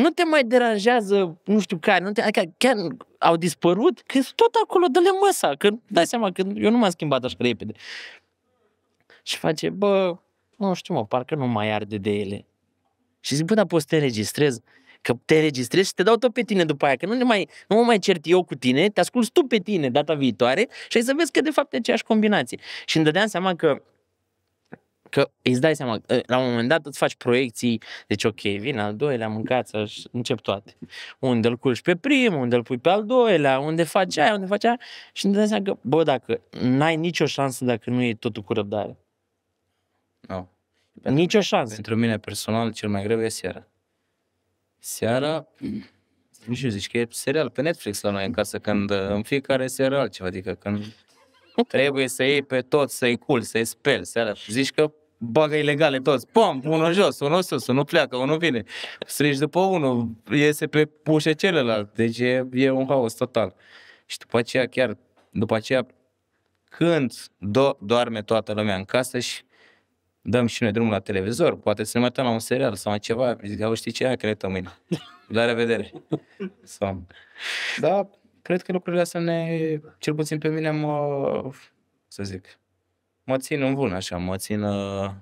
nu te mai deranjează nu știu care, nu te, adică chiar au dispărut, că sunt tot acolo, de le măsa, că dai seama că eu nu m-am schimbat așa repede. Și face, bă, nu știu mă, parcă nu mai arde de ele. Și zic, bă, dar poți să te înregistrezi? Că te înregistrezi și te dau tot pe tine după aia, că nu, ne mai, nu mă mai cert eu cu tine, te ascult tu pe tine data viitoare și ai să vezi că de fapt e aceeași combinație. Și îmi dădeam seama că Că îți dai seama, ă, la un moment dat îți faci proiecții, deci ok, vin al doilea, mâncați, și încep toate. Unde îl culci pe primul, unde îl pui pe al doilea, unde faci aia, unde faci aia și îți dai seama că, bă, dacă n-ai nicio șansă dacă nu e totul cu răbdare. Nu. No. nicio șansă. Pentru mine personal, cel mai greu e seara. Seara, nu știu, zici că e serial pe Netflix la noi în casă, când în fiecare seară altceva, adică când Trebuie să iei pe toți, să-i cul, să-i speli, să Zici că bagă ilegale toți. Pom, unul jos, unul sus, unul pleacă, unul vine. Strigi după unul, iese pe pușe celălalt. Deci e, e un haos total. Și după aceea chiar, după aceea, când do- doarme toată lumea în casă și dăm și noi drumul la televizor, poate să ne mai la un serial sau ceva, zic, au știi ce, hai că mâine. La revedere. Da, cred că lucrurile astea ne, cel puțin pe mine mă, să zic, mă țin în vun așa, mă țin, ă,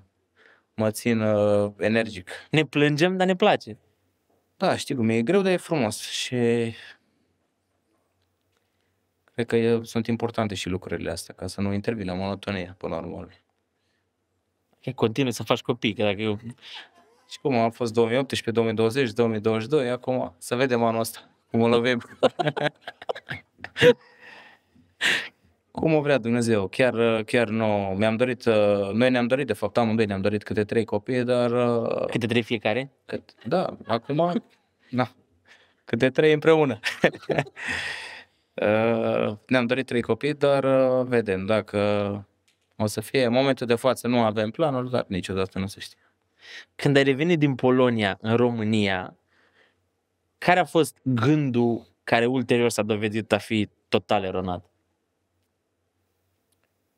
mă țin ă, energic. Ne plângem, dar ne place. Da, știi cum e, e greu, dar e frumos și cred că e, sunt importante și lucrurile astea ca să nu intervină monotonia până la urmă. Că continui să faci copii, că dacă eu... Și cum a fost 2018, 2020, 2022, acum să vedem anul ăsta. Cum o lovim. Cum o vrea Dumnezeu. Chiar, chiar nu. Mi-am dorit, uh, noi ne-am dorit, de fapt, amândoi ne-am dorit câte trei copii, dar... Uh, câte trei fiecare? Cât, da, acum, na, câte trei împreună. Uh, ne-am dorit trei copii, dar vedem dacă o să fie. În momentul de față nu avem planul, dar niciodată nu se știe. Când ai revenit din Polonia în România, care a fost gândul care ulterior s-a dovedit a fi total eronat?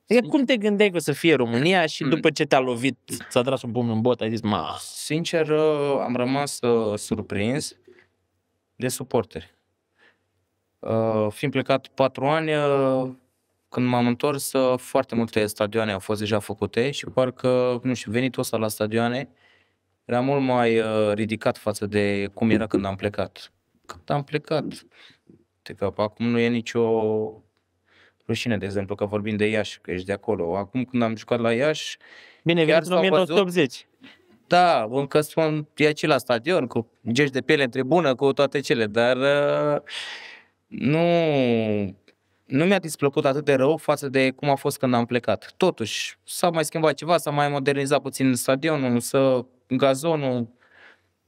Adică cum te gândeai că o să fie România și după ce te-a lovit, s-a tras un pumn în bot, ai zis, ma... Sincer, uh, am rămas uh, surprins de suporteri. Uh, fiind plecat patru ani, uh, când m-am întors, uh, foarte multe stadioane au fost deja făcute și parcă, nu știu, venitul ăsta la stadioane era mult mai uh, ridicat față de cum era când am plecat. Când am plecat, de cap, acum nu e nicio rușine, de exemplu, că vorbim de Iași, că ești de acolo. Acum când am jucat la Iași... Bine, chiar în 1980. Văzut, da, încă spun, e aici la stadion, cu gești de piele întrebună, cu toate cele, dar uh, nu nu mi-a displăcut atât de rău față de cum a fost când am plecat. Totuși, s-a mai schimbat ceva, s-a mai modernizat puțin stadionul, să gazonul,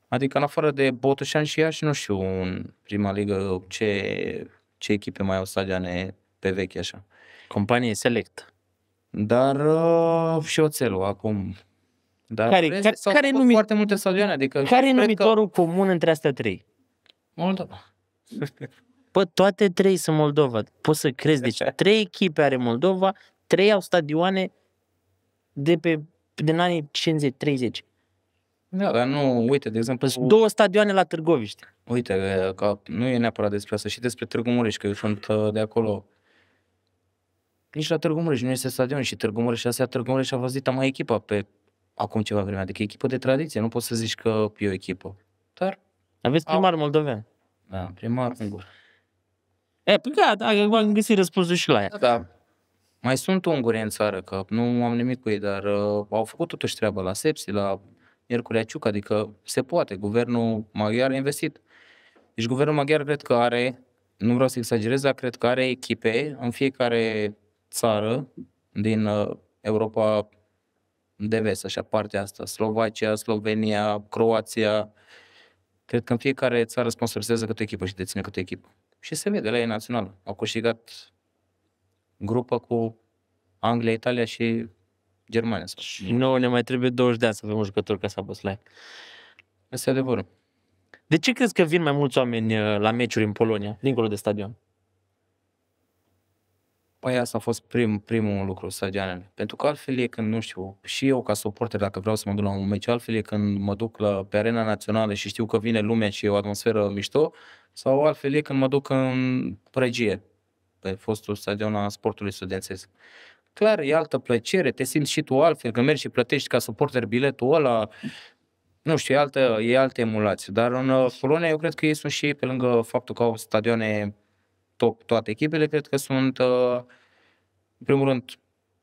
adică în afară de Botoșan și și nu știu în prima ligă ce, ce echipe mai au stadioane pe vechi așa. Companie Select. Dar uh, și Oțelul acum. Dar care, care, care numit, foarte multe stadioane. Adică care e numitorul că... comun între astea trei? Moldova. Bă, toate trei sunt Moldova. Poți să crezi. Deci trei echipe are Moldova, trei au stadioane de pe din anii 50-30. Da, dar nu, uite, de exemplu... Sunt două stadioane la Târgoviște. Uite, că nu e neapărat despre asta, și despre Târgu Mureș, că eu sunt uh, de acolo. Nici la Târgu Mureș nu este stadion și Târgu Mureș, astea Târgu Mureș a văzut mai echipa pe acum ceva vreme. Adică echipă de tradiție, nu poți să zici că e o echipă. Dar... Aveți primar au... moldovean. Da, primar ungur. E, păi gata, da, am găsit răspunsul și la ea. Da. Mai sunt unguri în țară, că nu am nimic cu ei, dar uh, au făcut totuși treaba la Sepsi, la Miercurea Ciuc, adică se poate. Guvernul maghiar a investit. Deci guvernul maghiar cred că are, nu vreau să exagerez, dar cred că are echipe în fiecare țară din uh, Europa de vest, așa, partea asta, Slovacia, Slovenia, Croația. Cred că în fiecare țară sponsorizează câte echipă și deține câte echipă. Și se vede la ei național. Au câștigat grupă cu Anglia, Italia și Germania. Și nouă ne mai trebuie 20 de ani să avem un jucător ca a la Asta e adevărul. De ce crezi că vin mai mulți oameni uh, la meciuri în Polonia, dincolo de stadion? Păi asta a fost prim, primul lucru, stadioanele. Pentru că altfel e când, nu știu, și eu ca suporter, dacă vreau să mă duc la un meci, altfel e când mă duc la, pe arena națională și știu că vine lumea și e o atmosferă mișto, sau altfel e când mă duc în pregie, pe fostul stadion al sportului studențesc. Clar, e altă plăcere, te simți și tu altfel, când mergi și plătești ca suporter biletul ăla, nu știu, e altă, e altă emulație. Dar în uh, Polonia eu cred că ei sunt și ei, pe lângă faptul că au stadioane top toate echipele, cred că sunt, uh, în primul rând,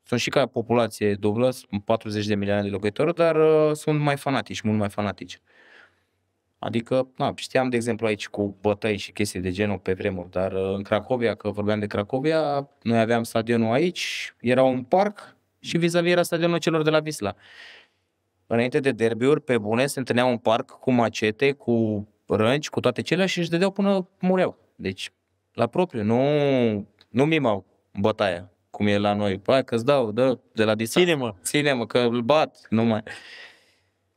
sunt și ca populație dublă, sunt 40 de milioane de locuitori, dar uh, sunt mai fanatici, mult mai fanatici. Adică, na, știam, de exemplu, aici cu bătăi și chestii de genul pe vremuri, dar uh, în Cracovia, că vorbeam de Cracovia, noi aveam stadionul aici, era un parc și vis-a-vis era stadionul celor de la Visla. Înainte de derbiuri, pe bune, se întâlneau un parc cu macete, cu rănci, cu toate cele și își dădeau până mureau. Deci la propriu, nu, nu mimau bătaia, cum e la noi. Păi că-ți dau, dă, de la distanță. Ține-mă. Ține-mă, că îl bat, nu mai.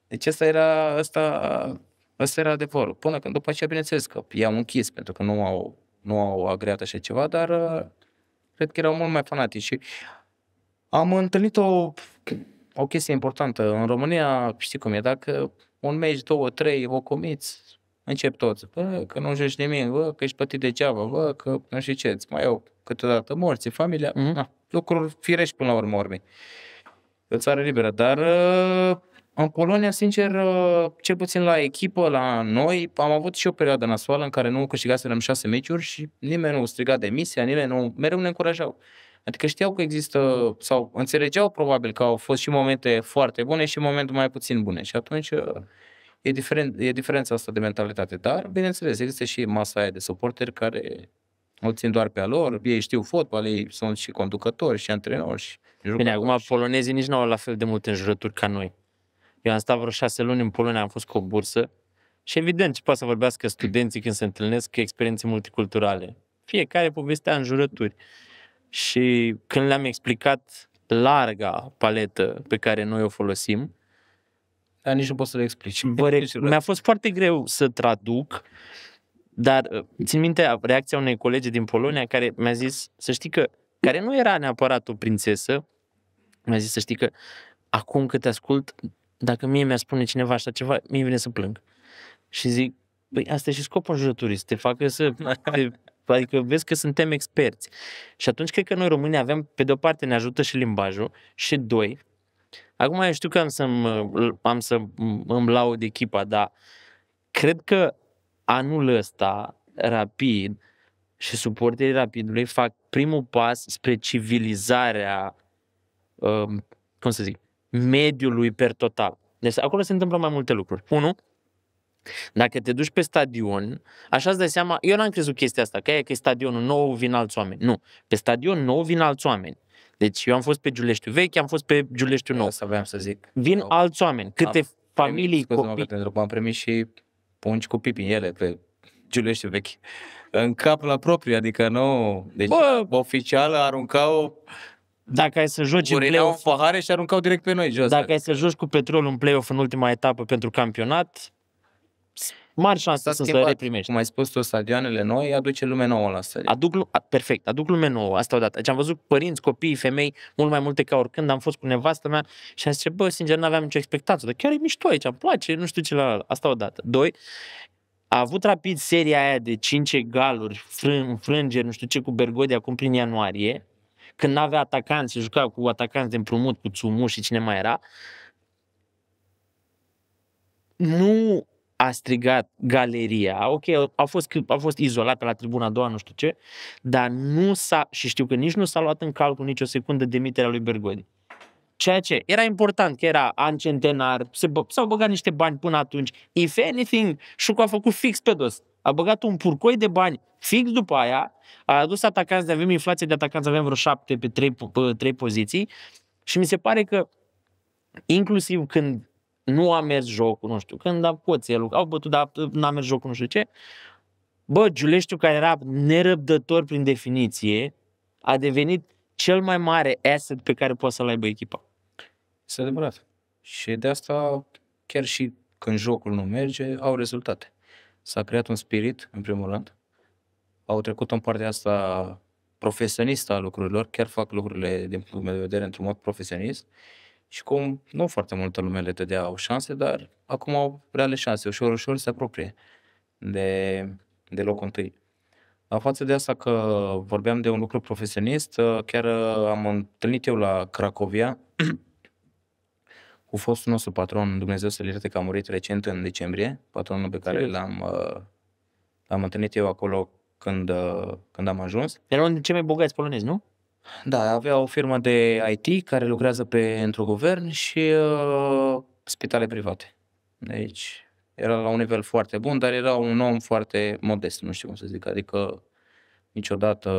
Deci ăsta era, ăsta, ăsta era adevărul. Până când, după aceea, bineînțeles că i-am închis, pentru că nu au, nu au agreat așa ceva, dar uh, cred că erau mult mai fanatici. Și am întâlnit o, o chestie importantă. În România, știi cum e, dacă un meci, două, trei, o comiți, încep toți, bă, că nu joci nimic, bă, că ești plătit degeaba, bă, că nu știu ce, îți mai au câteodată morți, familia, mm-hmm. na, lucruri firești până la urmă urmei. o țară liberă, dar uh, în Polonia, sincer, uh, cel puțin la echipă, la noi, am avut și o perioadă nasoală în care nu câștigaserăm șase meciuri și nimeni nu striga demisia, nimeni nu, mereu ne încurajau. Adică știau că există, sau înțelegeau probabil că au fost și momente foarte bune și momente mai puțin bune. Și atunci uh, E, diferen- e diferența asta de mentalitate. Dar, bineînțeles, există și masa aia de suporteri care o țin doar pe a lor, ei știu fotbal, ei sunt și conducători, și antrenori, și jucători. Bine, acum polonezii nici nu au la fel de multe înjurături ca noi. Eu am stat vreo șase luni în Polonia, am fost cu o bursă și evident ce poate să vorbească studenții când se întâlnesc cu experiențe multiculturale. Fiecare povestea înjurături. Și când le-am explicat larga paletă pe care noi o folosim, dar nici nu pot să le explic. Mi-a fost foarte greu să traduc, dar uh, țin minte reacția unei colege din Polonia care mi-a zis, să știi că, care nu era neapărat o prințesă, mi-a zis să știi că acum că te ascult, dacă mie mi-a spune cineva așa ceva, mie vine să plâng. Și zic, păi asta e și scopul jurăturii, să te facă să... Te, adică vezi că suntem experți. Și atunci cred că noi românii avem, pe de o parte ne ajută și limbajul și doi, Acum eu știu că am să, uh, am să îmi laud echipa, dar cred că anul ăsta, rapid, și suporterii rapidului fac primul pas spre civilizarea, um, cum să zic, mediului per total. Deci acolo se întâmplă mai multe lucruri. Unu, dacă te duci pe stadion, așa îți dai seama, eu n-am crezut chestia asta, că e, că e stadionul nou, vin alți oameni. Nu, pe stadion nou vin alți oameni. Deci eu am fost pe Giuleștiu vechi, am fost pe Giuleștiu nou. Asta vreau să zic. Vin no. alți oameni, câte am familii, primit, scuze copii. Pentru că am primit și pungi cu pipi în ele pe Giuleștiu vechi. În cap la propriu, adică nu... Deci Bă, oficial aruncau dacă ai să joci în play-off, pahare și aruncau direct pe noi jos. Dacă ai să joci cu petrolul în play-off în ultima etapă pentru campionat, mari șanse să le reprimești. Cum ai spus tu, stadioanele noi aduce lume nouă la stadion. Aduc, perfect, aduc lume nouă, asta odată. Deci am văzut părinți, copii, femei, mult mai multe ca oricând, am fost cu nevastă mea și am zis, bă, sincer, nu aveam nicio expectație, dar chiar e mișto aici, îmi place, nu știu ce la asta odată. Doi, a avut rapid seria aia de 5 egaluri, frân, frângeri, nu știu ce, cu Bergodi acum prin ianuarie, când n-avea atacanți se juca cu atacanți de împrumut, cu Țumu și cine mai era, nu a strigat galeria. Ok, a fost, a fost izolată la tribuna a doua, nu știu ce, dar nu s-a, și știu că nici nu s-a luat în calcul nicio secundă demiterea lui Bergodi. Ceea ce era important, că era an centenar, se bă, s-au băgat niște bani până atunci. If anything, Șucu a făcut fix pe dos. A băgat un purcoi de bani fix după aia, a adus atacanți, avem inflație de atacanți, avem vreo șapte pe trei, pe trei poziții și mi se pare că inclusiv când nu a mers jocul, nu știu când, dar el, au bătut, dar n-a mers jocul, nu știu ce. Bă, Giuleștiu, care era nerăbdător prin definiție, a devenit cel mai mare asset pe care poate să-l aibă echipa. Este adevărat. Și de asta, chiar și când jocul nu merge, au rezultate. S-a creat un spirit, în primul rând. Au trecut în partea asta profesionistă a lucrurilor, chiar fac lucrurile, din punct de vedere, într-un mod profesionist și cum nu foarte multă lume le dădea o șanse, dar acum au reale șanse, ușor, ușor se apropie de, de locul întâi. La față de asta că vorbeam de un lucru profesionist, ă, chiar ă, am întâlnit eu la Cracovia cu fostul nostru patron, Dumnezeu să-l ierte că a murit recent în decembrie, patronul pe care l-am, ă, l-am întâlnit eu acolo când, când am ajuns. Era unul dintre cei mai bogați polonezi, nu? Da, avea o firmă de IT care lucrează pe pentru guvern și uh, spitale private. Deci era la un nivel foarte bun, dar era un om foarte modest, nu știu cum să zic. Adică niciodată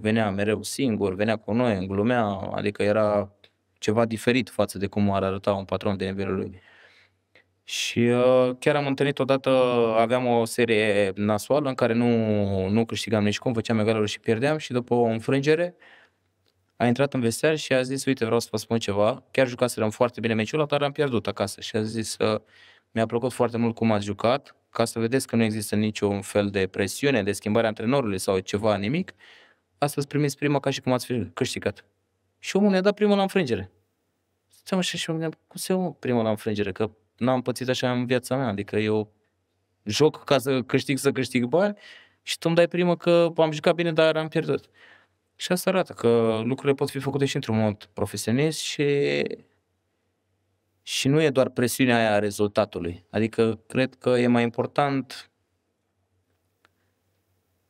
venea mereu singur, venea cu noi, glumea, adică era ceva diferit față de cum ar arăta un patron de nivelul lui. Și uh, chiar am întâlnit odată, aveam o serie nasoală în care nu, nu câștigam nici cum, făceam egaluri și pierdeam și după o înfrângere uh, a intrat în vestiar și a zis, uite, vreau să vă spun ceva. Chiar jucaserăm foarte bine meciul dar am pierdut acasă. Și a zis, uh, mi-a plăcut foarte mult cum ați jucat, ca să vedeți că nu există niciun fel de presiune, de schimbare a antrenorului sau ceva, nimic. Astăzi primiți prima ca și cum ați fi câștigat. Și omul ne-a dat prima la înfrângere. Stăm așa și omul cum se prima la înfrângere, că n-am pățit așa în viața mea, adică eu joc ca să câștig, să câștig bani și tu îmi dai primă că am jucat bine, dar am pierdut. Și asta arată că lucrurile pot fi făcute și într-un mod profesionist și, și nu e doar presiunea aia a rezultatului. Adică cred că e mai important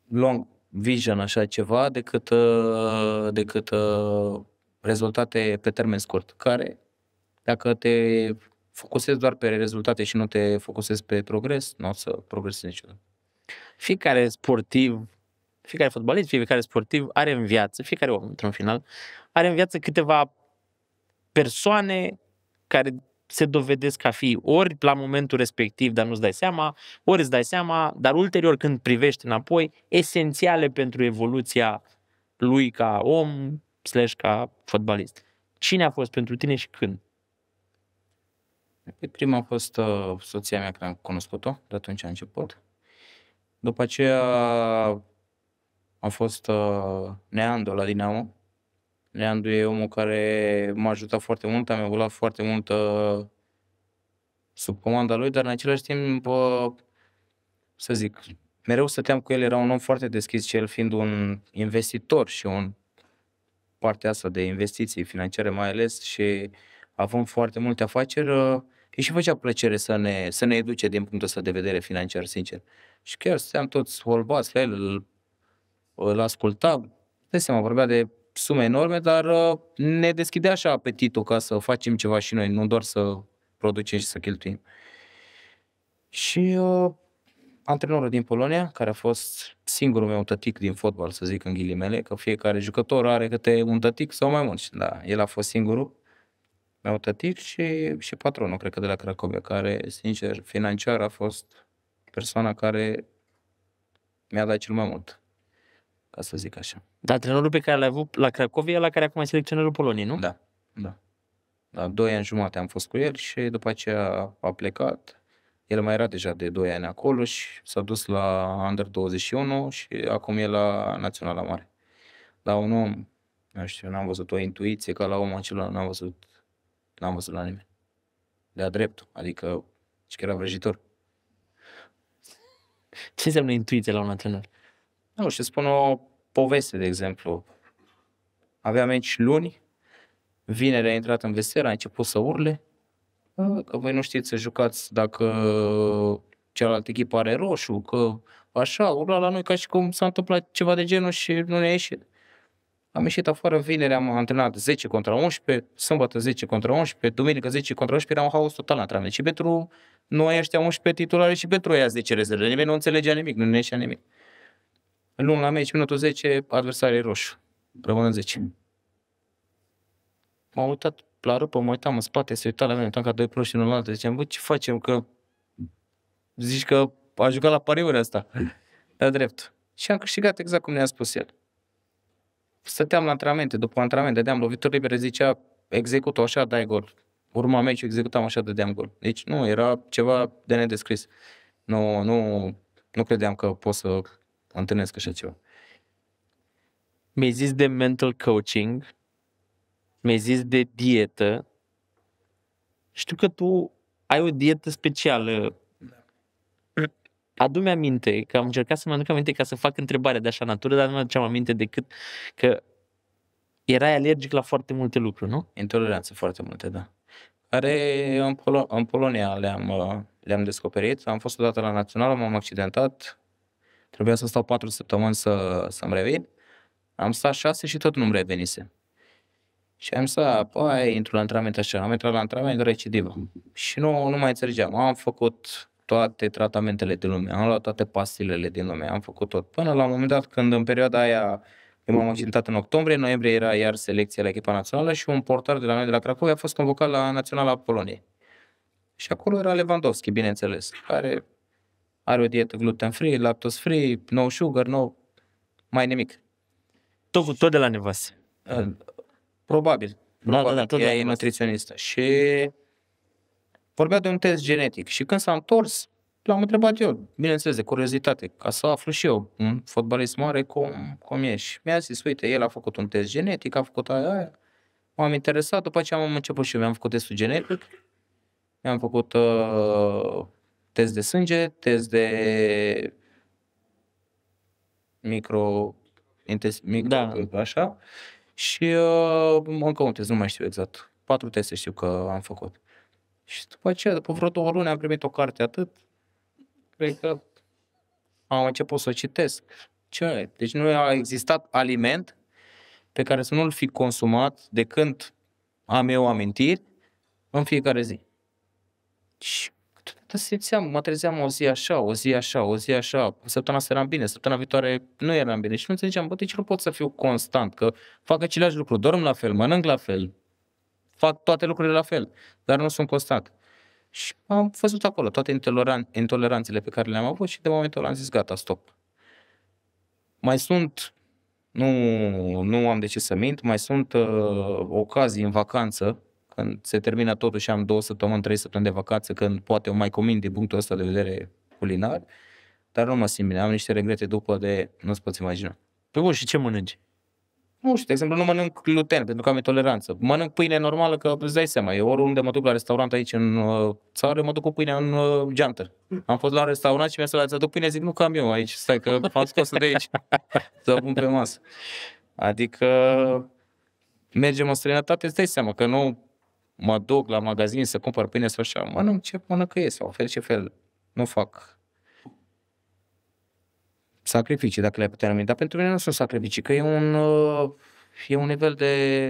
long vision, așa ceva, decât, uh, decât uh, rezultate pe termen scurt, care dacă te focusezi doar pe rezultate și nu te focusezi pe progres, nu o să progresezi niciodată. Fiecare sportiv fiecare fotbalist, fiecare sportiv are în viață, fiecare om într-un final, are în viață câteva persoane care se dovedesc ca fi ori la momentul respectiv, dar nu-ți dai seama, ori îți dai seama, dar ulterior când privești înapoi, esențiale pentru evoluția lui ca om, slash ca fotbalist. Cine a fost pentru tine și când? Păi prima a fost uh, soția mea, care am cunoscut-o, de atunci a început. După aceea a fost uh, Neandu la Dinamo. Neandu e omul care m-a ajutat foarte mult, am evoluat foarte mult uh, sub comanda lui, dar în același timp, uh, să zic, mereu stăteam cu el, era un om foarte deschis și el fiind un investitor și un partea asta de investiții financiare mai ales și având foarte multe afaceri, uh, îi și făcea plăcere să ne, să ne educe din punctul ăsta de vedere financiar, sincer. Și chiar stăteam toți holbați la el, îl îl ascultam, de seama, vorbea de sume enorme, dar uh, ne deschidea așa apetitul ca să facem ceva și noi, nu doar să producem și să cheltuim. Și uh, antrenorul din Polonia, care a fost singurul meu tătic din fotbal, să zic în ghilimele, că fiecare jucător are câte un tătic sau mai mulți, da, el a fost singurul meu tătic și, și patronul, cred că de la Cracovia, care, sincer, financiar a fost persoana care mi-a dat cel mai mult ca să zic așa. Da, antrenorul pe care l ai avut la Cracovia, la care acum e selecționerul Poloniei, nu? Da, da. Da, doi ani jumate am fost cu el și după aceea a plecat. El mai era deja de 2 ani acolo și s-a dus la Under-21 și acum e la Naționala Mare. La un om, nu știu, n-am văzut o intuiție ca la omul acela, n-am văzut, n-am văzut la nimeni. De-a dreptul, adică și că era vrăjitor. Ce înseamnă intuiție la un antrenor? Nu știu, spun o poveste, de exemplu. Aveam aici luni, vineri a intrat în veserea, a început să urle. Că voi nu știți să jucați dacă cealaltă echipă are roșu, că așa, urla la noi ca și cum s-a întâmplat ceva de genul și nu ne-a ieșit. Am ieșit afară vineri, am antrenat 10 contra 11, sâmbătă 10 contra 11, duminică 10 contra 11, era un haos total la antrenament. Și pentru noi ăștia 11 titulare și pentru ea 10 rezerve. Nimeni nu înțelegea nimic, nu ne ieșea nimic luna la meci, minutul 10, adversarul e roșu. Rămână 10. M-am uitat la rupă, mă uitam în spate, se uita la mine, uitam ca doi proști în altă. Ziceam, bă, ce facem, că zici că a jucat la pariuri asta. da drept. Și am câștigat exact cum ne-a spus el. Stăteam la antrenamente, după antrenamente, dădeam lovituri libere, zicea, execută așa, dai gol. Urma meciul, executam așa, dădeam gol. Deci nu, era ceva de nedescris. Nu, nu, nu credeam că pot să întâlnesc așa ceva. Mi-ai zis de mental coaching, mi-ai zis de dietă. Știu că tu ai o dietă specială. Da. Adu-mi aminte, că am încercat să mă aduc aminte ca să fac întrebarea de așa natură, dar nu mă aduceam aminte decât că erai alergic la foarte multe lucruri, nu? Intoleranță foarte multe, da. Are păi, în, mm. Polo- în Polonia le-am, uh, le-am descoperit. Am fost odată la național, m-am accidentat, Trebuia să stau patru săptămâni să, să-mi revin. Am stat șase și tot nu-mi revenise. Și am să, păi, intru la antrenament așa. Am intrat la antrenament recidivă. Și nu, nu mai înțelegeam. Am făcut toate tratamentele din lume, am luat toate pastilele din lume, am făcut tot. Până la un moment dat, când în perioada aia eu m-am accidentat în octombrie, în noiembrie era iar selecția la echipa națională și un portar de la noi de la Cracovia a fost convocat la Naționala Poloniei. Și acolo era Lewandowski, bineînțeles, care are o dietă gluten-free, lactose-free, no sugar, no mai nimic. Tot, tot de la nevastă. Probabil. Uh, da, probabil da, da, da tot ea e nutriționistă. Și vorbea de un test genetic. Și când s-a întors, l-am întrebat eu, bineînțeles, de curiozitate, ca să aflu și eu, un fotbalist mare, cum, cum e. Și mi-a zis, uite, el a făcut un test genetic, a făcut aia, aia. M-am interesat, după ce am început și eu, mi-am făcut testul genetic, mi-am făcut uh, test de sânge, test de micro, intes, micro da. așa, și uh, încă un test, nu mai știu exact. Patru teste știu că am făcut. Și după aceea, după vreo două luni, am primit o carte atât. Cred că am început să o citesc. Ce? Deci nu a existat aliment pe care să nu-l fi consumat de când am eu amintiri în fiecare zi. Și fapt, exact. te simțeam, mă trezeam o zi așa, o zi așa, o zi așa, săptămâna asta eram bine, săptămâna viitoare nu eram bine și nu înțelegeam, bă, de ce nu pot să fiu constant, că fac aceleași lucruri, dorm la fel, mănânc la fel, fac toate lucrurile la fel, dar nu sunt constant. Și am văzut acolo toate intoleran- intoleranțele pe care le-am avut și de momentul ăla am zis, gata, stop. Mai sunt, nu, nu am de ce să mint, mai sunt uh, ocazii în vacanță când se termină totul și am două săptămâni, trei săptămâni de vacanță, când poate o mai comin din punctul ăsta de vedere culinar, dar nu mă simt bine, am niște regrete după de, nu-ți poți imagina. Păi bun, și ce mănânci? Nu știu, de exemplu, nu mănânc gluten pentru că am intoleranță. Mănânc pâine normală, că îți dai seama, eu oriunde mă duc la restaurant aici în uh, țară, mă duc cu pâine în uh, geantă. Am fost la restaurant și mi-a spus, aduc pâine, zic, nu că am eu aici, stai că am scos de aici, să pun pe masă. Adică mergem în străinătate, îți dai seama că nu mă duc la magazin să cumpăr pâine sau așa, mănânc ce mănăcăie sau fel ce fel. Nu fac sacrificii, dacă le-ai putea numi. Dar pentru mine nu sunt sacrificii, că e un, uh, e un nivel de...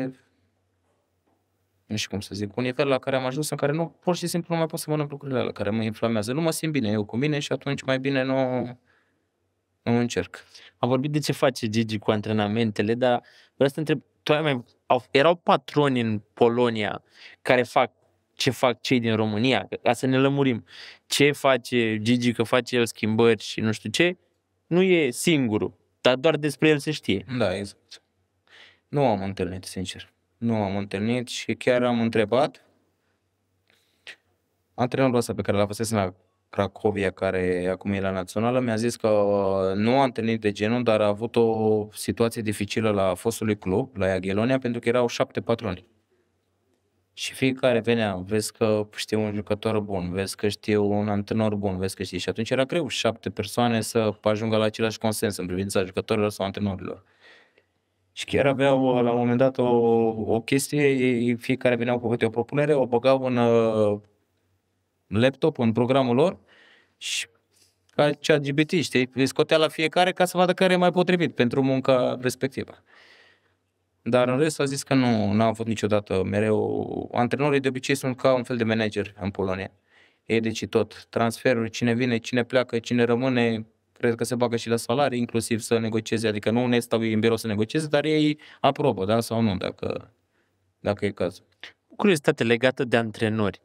Nu știu cum să zic, un nivel la care am ajuns în care nu, pur și simplu nu mai pot să mănânc lucrurile alea care mă inflamează. Nu mă simt bine eu cu mine și atunci mai bine nu, nu încerc. Am vorbit de ce face Gigi cu antrenamentele, dar vreau să te întreb, tu ai mai, au, erau patroni în Polonia care fac ce fac cei din România, ca să ne lămurim. Ce face Gigi, că face el schimbări și nu știu ce, nu e singurul, dar doar despre el se știe. Da, exact. Nu am întâlnit, sincer. Nu am întâlnit și chiar am întrebat antrenorul ăsta pe care l-a fost la Cracovia, care acum e la Națională, mi-a zis că uh, nu a întâlnit de genul, dar a avut o situație dificilă la fostului club, la Iaghelonia, pentru că erau șapte patroni. Și fiecare venea, vezi că știu un jucător bun, vezi că știu un antrenor bun, vezi că știi. Și atunci era greu șapte persoane să ajungă la același consens în privința jucătorilor sau antrenorilor. Și chiar aveau uh, la un moment dat o, o chestie, fiecare veneau cu o propunere, o băgau în uh, laptop, în programul lor și ca cea GBT, știi? Îi scotea la fiecare ca să vadă care e mai potrivit pentru munca respectivă. Dar în rest a zis că nu, n-a avut niciodată mereu. Antrenorii de obicei sunt ca un fel de manager în Polonia. E deci tot, transferuri, cine vine, cine pleacă, cine rămâne, cred că se bagă și la salarii, inclusiv să negocieze, adică nu ne stau ei în birou să negocieze, dar ei aprobă, da, sau nu, dacă, dacă e cazul. Curiozitate legată de antrenori.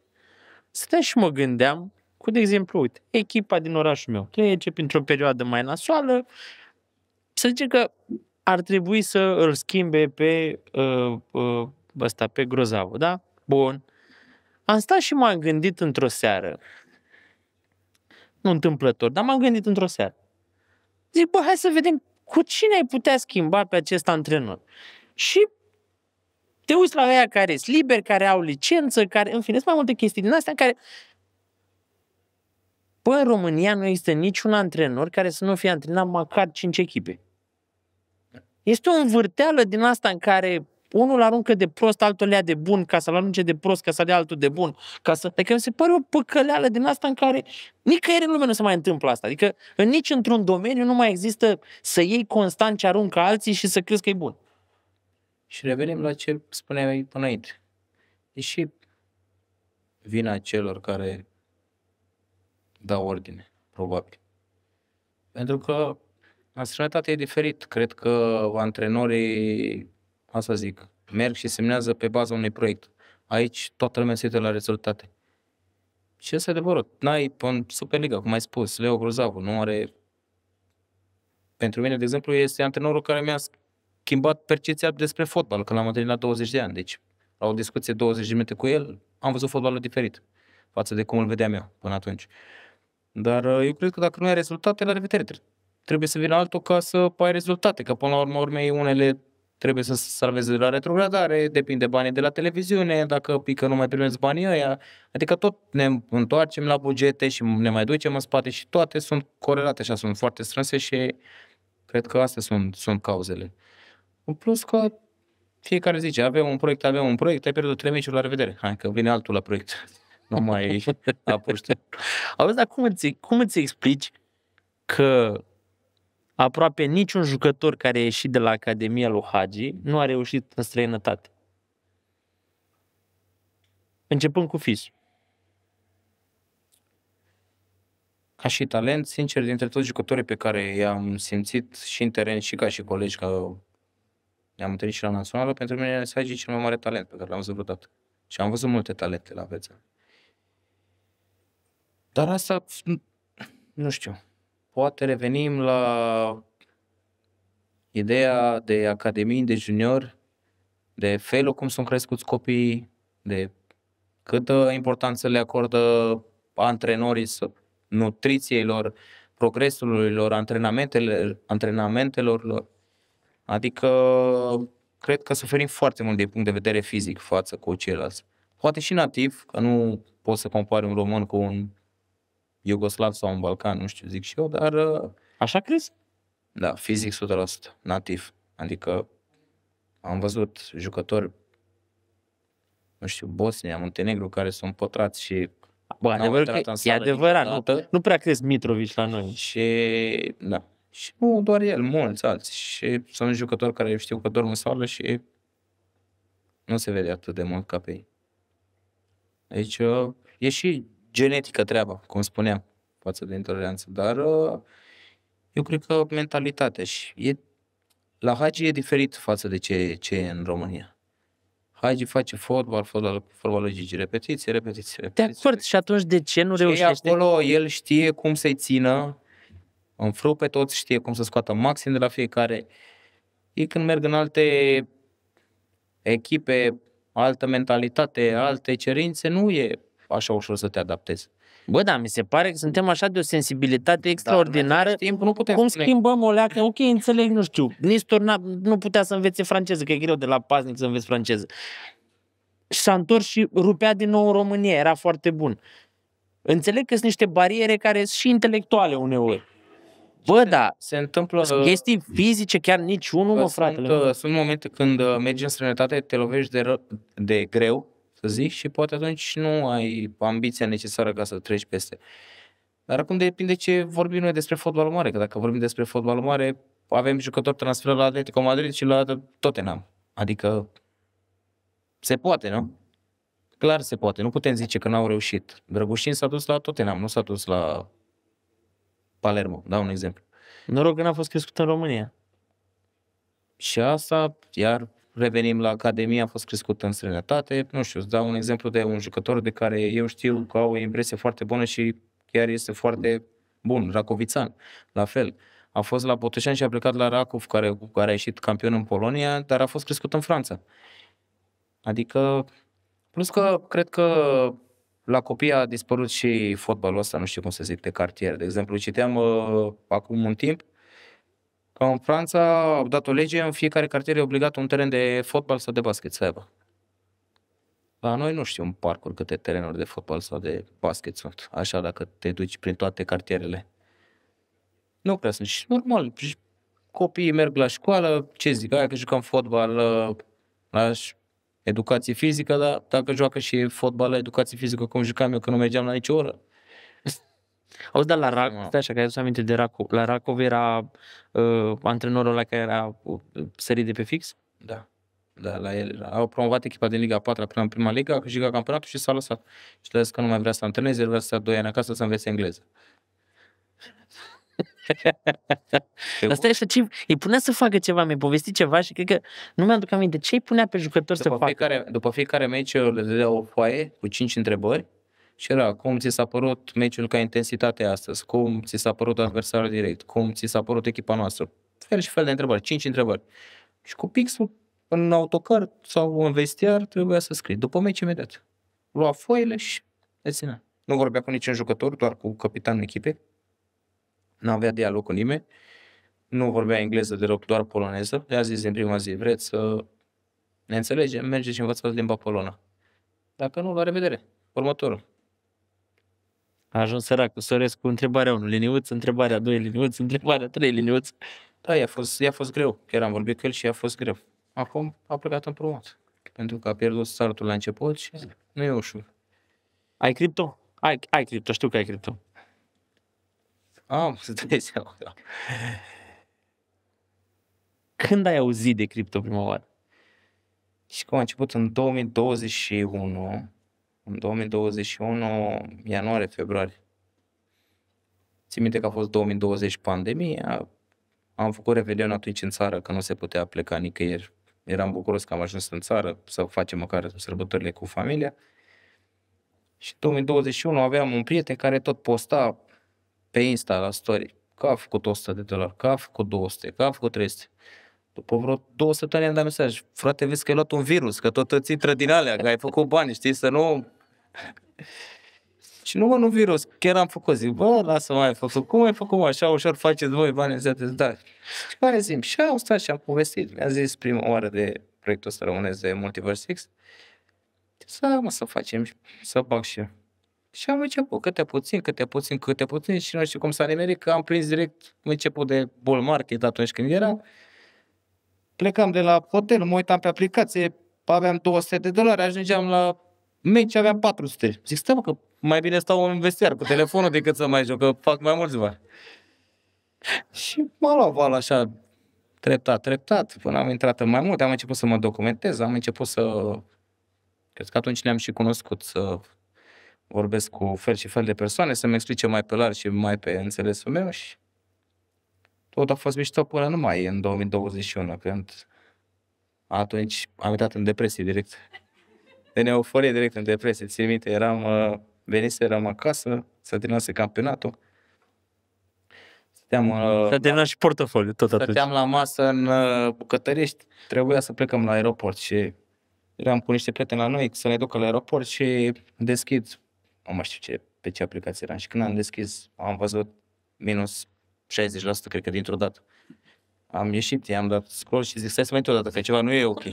Stăteam și mă gândeam cu, de exemplu, uite, echipa din orașul meu trece printr-o perioadă mai nasoală, să zicem că ar trebui să îl schimbe pe uh, uh, ăsta, pe grozavă, da? Bun. Am stat și m-am gândit într-o seară, nu întâmplător, dar m-am gândit într-o seară. Zic, bă, hai să vedem cu cine ai putea schimba pe acest antrenor. Și te uiți la aia care sunt liberi, care au licență, care, în fine, sunt mai multe chestii din astea care... Păi în România nu există niciun antrenor care să nu fie antrenat măcar 5 echipe. Este o învârteală din asta în care unul aruncă de prost, altul le ia de bun, ca să-l arunce de prost, ca să dea altul de bun. Ca să... Adică mi se pare o păcăleală din asta în care nicăieri în lume nu se mai întâmplă asta. Adică în nici într-un domeniu nu mai există să iei constant ce aruncă alții și să crezi că e bun. Și revenim la ce spuneai până aici. E și vina celor care dau ordine, probabil. Pentru că naționalitatea e diferit. Cred că antrenorii, asta zic, merg și semnează pe baza unui proiect. Aici toată lumea se uită la rezultate. Și e adevărat. N-ai în Superliga, cum ai spus, Leo Grozavu nu are... Pentru mine, de exemplu, este antrenorul care mi-a schimbat percepția despre fotbal, când l-am întâlnit la 20 de ani. Deci, la o discuție 20 de minute cu el, am văzut fotbalul diferit față de cum îl vedeam eu până atunci. Dar uh, eu cred că dacă nu ai rezultate, la revedere. Trebuie să vină altul ca să ai rezultate, că până la urmă urmei unele trebuie să salveze de la retrogradare, depinde banii de la televiziune, dacă pică nu mai primesc banii ăia, adică tot ne întoarcem la bugete și ne mai ducem în spate și toate sunt corelate așa, sunt foarte strânse și cred că astea sunt, sunt cauzele. În plus că fiecare zice, avem un proiect, avem un proiect, ai pierdut trei meciuri, la revedere. Hai că vine altul la proiect. Nu mai apuște. Auzi, dar cum îți, cum îți explici că aproape niciun jucător care a ieșit de la Academia lui Hagi nu a reușit în străinătate? Începând cu Fis, ca și talent, sincer, dintre toți jucătorii pe care i-am simțit și în teren și ca și colegi, ca ne-am întâlnit și la națională. Pentru mine, Sagi e cel mai mare talent pe care l-am văzut vreodată. Și am văzut multe talente la vețe. Dar asta, nu știu, poate revenim la ideea de academii de junior, de felul cum sunt crescuți copiii, de câtă importanță le acordă antrenorii nutriției lor, progresului lor, antrenamentele, antrenamentelor lor. Adică cred că suferim foarte mult din punct de vedere fizic față cu ceilalți. Poate și nativ, că nu poți să compari un român cu un iugoslav sau un balcan, nu știu, zic și eu, dar... Uh, Așa crezi? Da, fizic 100% nativ. Adică am văzut jucători, nu știu, Bosnia, Muntenegru, care sunt potrați și Bă, adevărat că e adevărat, nu, nu prea crezi Mitrovici la noi. Și, da, și nu doar el, mulți alții. Și sunt jucători care știu că dorm în sală și nu se vede atât de mult ca pe ei. Deci uh, e și genetică treaba, cum spuneam, față de intoleranță. Dar uh, eu cred că mentalitatea și e, la Hagi e diferit față de ce, ce e în România. Hagi face fotbal, fotbal, fotbal Gigi, repetiție, repetiție, repetiție. De acord, și atunci de ce nu ce reușește? acolo, el știe cum să-i țină în frâu pe toți, știe cum să scoată maxim de la fiecare. Ei când merg în alte echipe, altă mentalitate, alte cerințe, nu e așa ușor să te adaptezi. Bă, da, mi se pare că suntem așa de o sensibilitate da, extraordinară. timp, nu putem Cum schimbăm o leacă? Ok, înțeleg, nu știu. Nistor nu putea să învețe franceză, că e greu de la paznic să înveți franceză. Și s-a întors și rupea din nou în România, era foarte bun. Înțeleg că sunt niște bariere care sunt și intelectuale uneori. Bă, da, se întâmplă... Sunt chestii fizice, chiar niciunul, mă, fratele. Sunt, uh, sunt momente când uh, mergi în străinătate, te lovești de, ră, de greu, să zic, și poate atunci nu ai ambiția necesară ca să treci peste. Dar acum depinde ce vorbim noi despre fotbal mare, că dacă vorbim despre fotbal mare, avem jucători transferă la Atletico Madrid și la Tottenham. Adică se poate, nu? Clar se poate. Nu putem zice că n-au reușit. Drăgușin s-a dus la Tottenham, nu s-a dus la Palermo, da un exemplu. Noroc că n-a fost crescut în România. Și asta, iar revenim la Academie, a fost crescut în străinătate. Nu știu, îți dau un exemplu de un jucător de care eu știu că au o impresie foarte bună și chiar este foarte bun, Racovițan, la fel. A fost la Botoșani și a plecat la Racov, care, care a ieșit campion în Polonia, dar a fost crescut în Franța. Adică, plus că cred că la copii a dispărut și fotbalul ăsta, nu știu cum să zic, de cartier. De exemplu, citeam uh, acum un timp că în Franța au dat o lege, în fiecare cartier e obligat un teren de fotbal sau de basket să aibă. La noi nu știu un parcuri câte terenuri de fotbal sau de basket sunt, așa dacă te duci prin toate cartierele. Nu prea sunt și normal, copiii merg la școală, ce zic, aia că jucăm fotbal, uh, la educație fizică, dar dacă joacă și fotbal la educație fizică, cum jucam eu, că nu mergeam la nicio oră. Auzi, dar la Rac, stai așa, că ai adus aminte de Racov. La Racov era uh, antrenorul ăla care era uh, sărit de pe fix? Da. Da, la el Au promovat echipa din Liga 4 până în prima liga, a câștigat campionatul și s-a lăsat. Și le că nu mai vrea să antreneze, el vrea să stea doi ani acasă să învețe engleză. Asta este ce îi punea să facă ceva, mi-a povestit ceva și cred că nu mi-aduc aminte ce îi punea pe jucători după să fiecare, facă. După fiecare meci le dădea o foaie cu cinci întrebări și era cum ți s-a părut meciul ca intensitate astăzi, cum ți s-a părut adversarul direct, cum ți s-a părut echipa noastră. Fel și fel de întrebări, cinci întrebări. Și cu pixul în autocar sau în vestiar trebuia să scrii. După meci imediat. Lua foile și le ținea. Nu vorbea cu niciun jucător, doar cu capitanul echipei nu avea dialog cu nimeni, nu vorbea engleză deloc, doar poloneză. Le-a zis din prima zi, vreți să ne înțelegem, mergeți și învățați limba polonă. Dacă nu, la revedere. Următorul. A ajuns săracul Sorescu cu întrebarea 1 liniuț, întrebarea 2 liniuț, întrebarea 3 liniuț. Da, i-a fost, i-a fost greu. Chiar am vorbit cu el și i-a fost greu. Acum a plecat în promot. Pentru că a pierdut startul la început și nu e ușor. Ai cripto? Ai, ai cripto, știu că ai cripto. Am ah, să dai seama. Când ai auzit de cripto prima oară? Și cum a început în 2021, în 2021, ianuarie, februarie. Țin minte că a fost 2020 pandemia, am făcut revelion atunci în țară, că nu se putea pleca nicăieri. Eram bucuros că am ajuns în țară să facem măcar sărbătorile cu familia. Și în 2021 aveam un prieten care tot posta pe Insta, la story, că a făcut 100 de dolari, că a făcut 200, că a făcut 300. După vreo două săptămâni am dat mesaj, frate, vezi că ai luat un virus, că tot îți intră din alea, că ai făcut bani, știi, să nu... Și nu mă, nu virus, chiar am făcut, zic, bă, lasă, mai ai făcut, cum ai făcut, așa, ușor faceți voi bani, zic, da. Și care zic, și am stat și am povestit, mi-a zis prima oară de proiectul ăsta românesc de Multiverse X, să, mă, să facem, să bag și eu. Și am început câte puțin, câte puțin, câte puțin și nu știu cum s-a nimerit că am prins direct început de bull market atunci când era. Mhm. Plecam de la hotel, mă uitam pe aplicație, aveam 200 de dolari, ajungeam la meci, aveam 400. Zic, stai că mai bine stau în vestiar cu telefonul decât să mai joc, că fac mai mulți bani. și m-a luat val așa, treptat, treptat, până am intrat în mai mult, am început să mă documentez, am început să... Cred că atunci ne-am și cunoscut, să vorbesc cu fel și fel de persoane, să-mi explice mai pe larg și mai pe înțelesul meu și tot a fost mișto până numai în 2021, când atunci am intrat în depresie direct. de neoforie direct în depresie. Țin minte, eram, uh, eram acasă, să a campionatul, Stăteam, S-a terminat și uh, portofoliu tot atunci. Stăteam la masă în uh, bucătărești, trebuia să plecăm la aeroport și eram cu niște prieteni la noi să ne ducă la aeroport și deschid nu mai știu ce, pe ce aplicație eram. Și când am deschis, am văzut minus 60%, cred că dintr-o dată. Am ieșit, i-am dat scroll și zic, stai să mai o dată, că ceva nu e ok.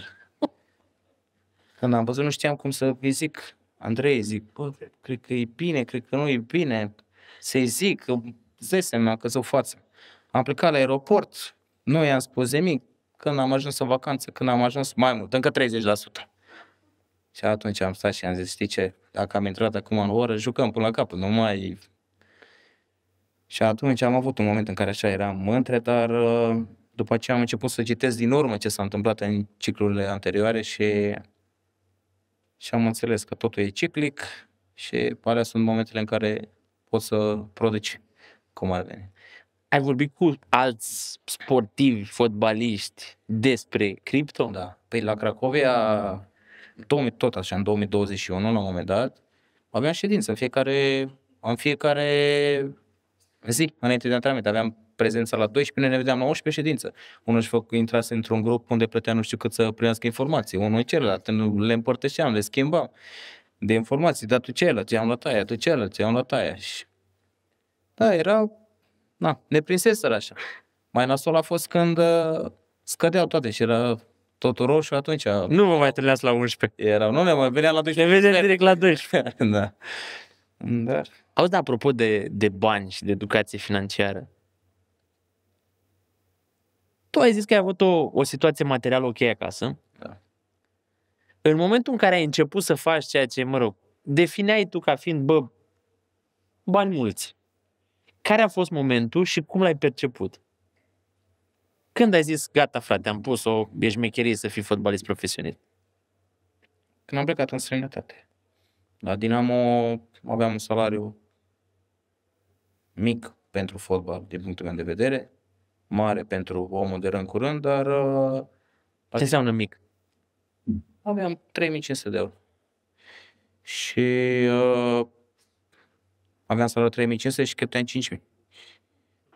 Când am văzut, nu știam cum să îi zic. Andrei, zic, bă, cred că e bine, cred că nu e bine. Să-i zic, zese mea că o față. Am plecat la aeroport, nu i-am spus nimic. Când am ajuns în vacanță, când am ajuns mai mult, încă 30%. Și atunci am stat și am zis, știi ce, dacă am intrat acum în oră, jucăm până la capăt, nu mai... Și atunci am avut un moment în care așa eram mântre, dar uh, după ce am început să citesc din urmă ce s-a întâmplat în ciclurile anterioare și, și am înțeles că totul e ciclic și pare sunt momentele în care poți să produci cum ar veni. Ai vorbit cu alți sportivi, fotbaliști despre cripto? Da. Păi la Cracovia 2000, tot așa, în 2021, la un moment dat, aveam ședință în fiecare, în fiecare zi, înainte de antrenament. Aveam prezența la 12, ne vedeam la 11 ședință. Unul își făcut, intrase într-un grup unde plătea nu știu cât să primească informații, unul celălalt, le împărtășeam, le schimbam de informații, dar tu celălalt, ce am luat aia, tu celălalt, ce am luat aia. Și... Da, era, na, ne prinseseră așa. Mai nasol a fost când uh, scădeau toate și era totul roșu, atunci... Nu mă mai întâlneați la 11. Erau, nu ne mai veneam la 12. Ne vedeam direct la 12. da. Dar... Auzi, dar apropo de, de bani și de educație financiară, tu ai zis că ai avut o, o situație materială ok acasă. Da. În momentul în care ai început să faci ceea ce, mă rog, defineai tu ca fiind, bă, bani mulți. Care a fost momentul și cum l-ai perceput? Când ai zis, gata frate, am pus-o, ești mecherie să fii fotbalist profesionist? Când am plecat în străinătate. La Dinamo aveam un salariu mic pentru fotbal, din punctul meu de vedere, mare pentru omul de rând cu rând, dar... Uh, Ce înseamnă mic? Aveam 3500 de euro. Și uh, aveam salariul 3500 și câteam 5000.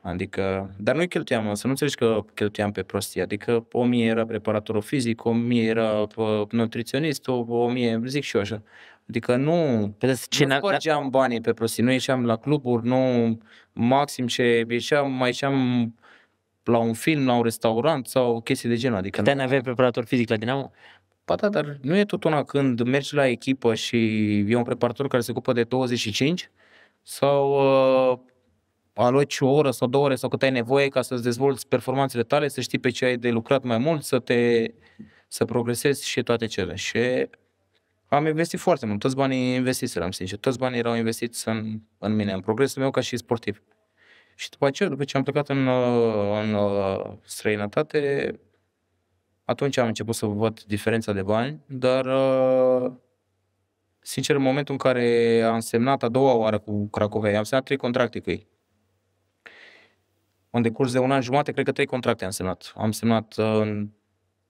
Adică, dar nu cheltuiam, să nu înțelegi că cheltuiam pe prostie, adică mie era preparatorul fizic, mie era nutriționist, mie, zic și eu așa. Adică nu, păi, ce nu scorgeam banii pe prostii, nu ieșeam la cluburi, nu maxim ce ieșeam, mai ieșeam la un film, la un restaurant sau chestii de genul. Adică Câte nu aveai preparator fizic la Dinamo? Ba da, dar nu e tot una când mergi la echipă și e un preparator care se ocupă de 25 sau uh, aloci o oră sau două ore sau cât ai nevoie ca să-ți dezvolți performanțele tale, să știi pe ce ai de lucrat mai mult, să te să progresezi și toate cele. Și am investit foarte mult, toți banii investiți, am sincer, toți banii erau investiți în, în mine, în progresul meu ca și sportiv. Și după aceea, după ce am plecat în, în străinătate, atunci am început să văd diferența de bani, dar sincer, în momentul în care am semnat a doua oară cu Cracovia, am semnat trei contracte cu ei în decurs de un an jumate, cred că trei contracte am semnat. Am semnat uh, în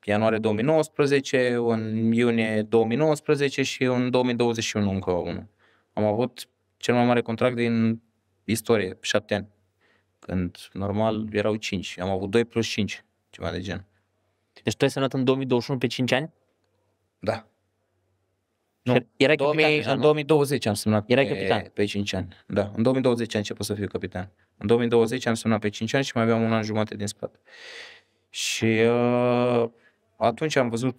ianuarie 2019, în iunie 2019 și în 2021 încă unul. Am avut cel mai mare contract din istorie, șapte ani. Când normal erau cinci. Am avut doi plus cinci, ceva de gen. Deci tu ai semnat în 2021 pe cinci ani? Da. Nu. Era capitan, în 2020 am semnat Era pe, capitan. pe 5 ani. Da, în 2020 am început să fiu capitan. În 2020 am semnat pe 5 ani și mai aveam un an jumate din spate. Și uh, atunci am văzut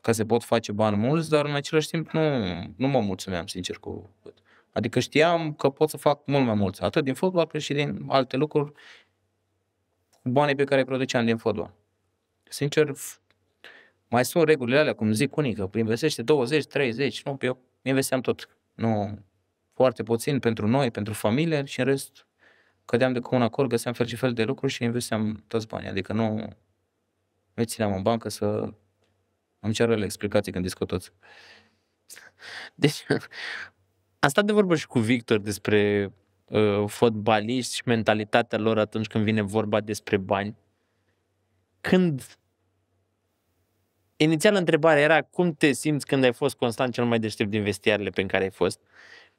că se pot face bani mulți, dar în același timp nu, nu mă mulțumeam, sincer, cu... Adică știam că pot să fac mult mai mulți, atât din fotbal cât și din alte lucruri, banii pe care îi produceam din fotbal. Sincer, mai sunt regulile alea, cum zic unii, că investește 20, 30, nu, eu investeam tot. Nu, foarte puțin pentru noi, pentru familie și în rest cădeam de comun acord, găseam fel și fel de lucruri și investeam toți banii. Adică nu le țineam în bancă să îmi ceară le explicații când discut toți. Deci, am stat de vorbă și cu Victor despre uh, fotbaliști și mentalitatea lor atunci când vine vorba despre bani. Când Inițial întrebarea era cum te simți când ai fost constant cel mai deștept din vestiarele pe care ai fost,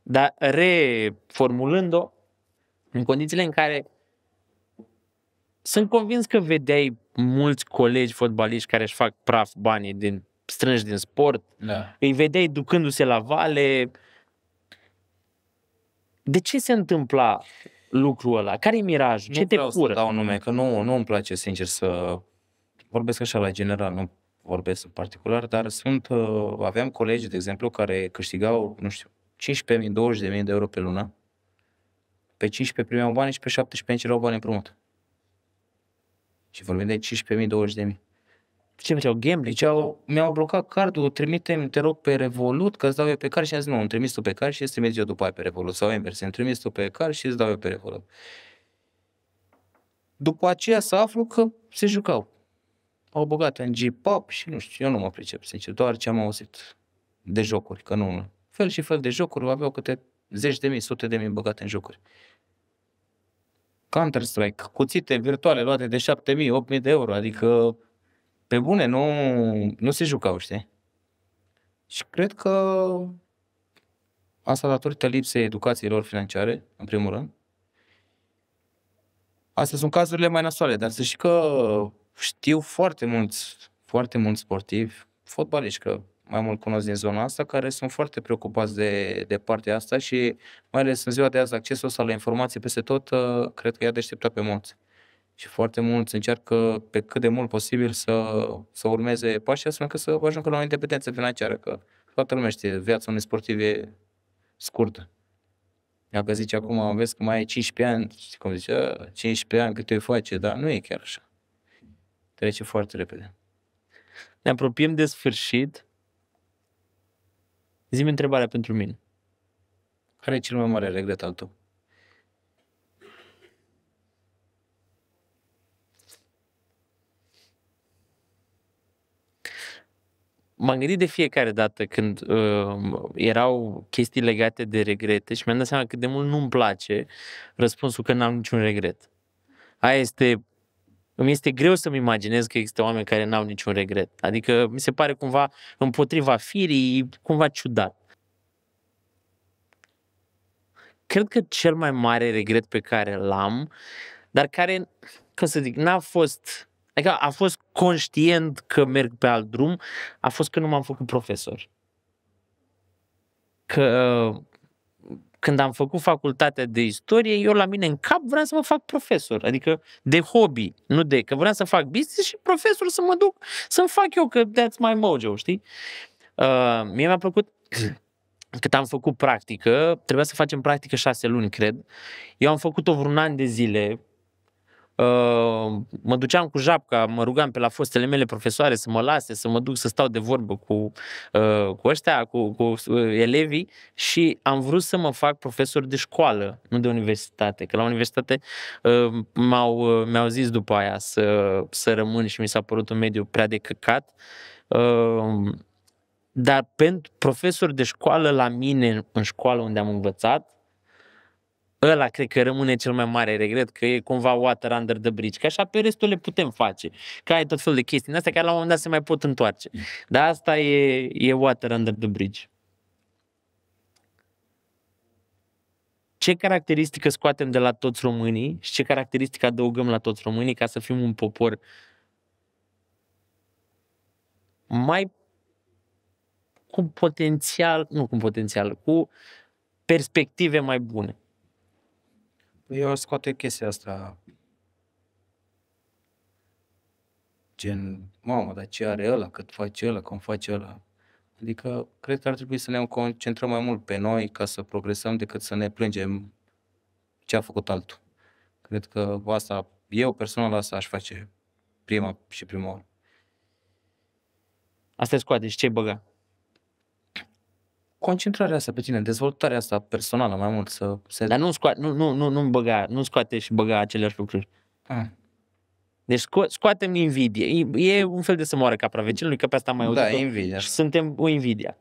dar reformulând-o, în condițiile în care sunt convins că vedeai mulți colegi fotbaliști care își fac praf banii din strânși din sport, da. îi vedeai ducându-se la vale. De ce se întâmpla lucrul ăla? Care-i mirajul? Nu ce te pură? Nu dau nume, că nu, nu îmi place sincer să vorbesc așa la general, nu vorbesc în particular, dar sunt, uh, aveam colegi, de exemplu, care câștigau, nu știu, 15.000, 20.000 de euro pe lună. Pe 15 primeau bani și pe 17 cerau bani împrumut. Și vorbim de 15.000, 20.000. Ce făceau? Gambling? Ziceau, mi-au blocat cardul, trimite te rog, pe Revolut, că îți dau eu pe card și am zis, nu, îmi trimis tu pe card și îți trimis eu după aia pe Revolut. Sau invers, îmi trimis tu pe card și îți dau eu pe Revolut. După aceea să aflu că se jucau au băgat în G-pop și nu știu, eu nu mă pricep, sincer, doar ce am auzit de jocuri, că nu, fel și fel de jocuri, aveau câte zeci de mii, sute de mii băgate în jocuri. Counter-Strike, cuțite virtuale luate de 7.000, 8.000 de euro, adică pe bune nu, nu se jucau, știi? Și cred că asta datorită lipsei educațiilor financiare, în primul rând. Astea sunt cazurile mai nasoale, dar să știi că știu foarte mulți, foarte mulți sportivi, fotbaliști, că mai mult cunosc din zona asta, care sunt foarte preocupați de, de partea asta și mai ales în ziua de azi accesul ăsta la informații peste tot, ă, cred că i-a deșteptat pe mulți. Și foarte mulți încearcă pe cât de mult posibil să, să urmeze pașii astfel încât să ajungă la o independență financiară, că toată lumea știe, viața unui sportiv e scurtă. Dacă zici acum, vezi că mai ai 15 ani, știi cum zice, ă, 15 ani cât te face, dar nu e chiar așa trece foarte repede. Ne apropiem de sfârșit. Zi-mi întrebarea pentru mine. Care e cel mai mare regret al tău? m-am gândit de fiecare dată când uh, erau chestii legate de regrete și mi-am dat seama cât de mult nu-mi place răspunsul că n-am niciun regret. Aia este îmi este greu să-mi imaginez că există oameni care n-au niciun regret. Adică mi se pare cumva împotriva firii, cumva ciudat. Cred că cel mai mare regret pe care l-am, dar care, cum să zic, n-a fost Adică a fost conștient că merg pe alt drum, a fost că nu m-am făcut profesor. Că când am făcut facultatea de istorie, eu la mine în cap vreau să mă fac profesor, adică de hobby, nu de că vreau să fac business și profesor să mă duc să-mi fac eu, că that's my mojo, știi? Uh, mie mi-a plăcut cât am făcut practică, trebuia să facem practică șase luni, cred. Eu am făcut-o vreun an de zile, Ehm, mă duceam cu japca, mă rugam pe la fostele mele profesoare să mă lase, să mă duc să stau de vorbă cu, ehm, cu ăștia, cu, cu eh, elevii și am vrut să mă fac profesor de școală, nu de universitate, că la universitate ehm, m-au, eh, mi-au zis după aia să, să rămân și mi s-a părut un mediu prea de căcat. Dar pentru profesor de școală la mine în școală unde am învățat, ăla cred că rămâne cel mai mare regret, că e cumva water under the bridge, că așa pe restul le putem face, că ai tot felul de chestii din astea care la un moment dat se mai pot întoarce. Mm. Dar asta e, e water under the bridge. Ce caracteristică scoatem de la toți românii și ce caracteristică adăugăm la toți românii ca să fim un popor mai cu potențial, nu cu potențial, cu perspective mai bune eu scoate chestia asta gen, mamă, dar ce are ăla, cât face ăla, cum face ăla. Adică, cred că ar trebui să ne concentrăm mai mult pe noi ca să progresăm decât să ne plângem ce a făcut altul. Cred că asta, eu personal asta aș face prima și prima oară. Asta e scoate și ce băga? concentrarea asta pe tine, dezvoltarea asta personală mai mult să se... Dar nu scoate, nu, nu, nu, nu băga, nu scoate și băga aceleași lucruri. Ah. Deci sco- scoatem invidie. E, e, un fel de să moară capra vecinului, că pe asta mai Da, invidia. Și suntem o invidia.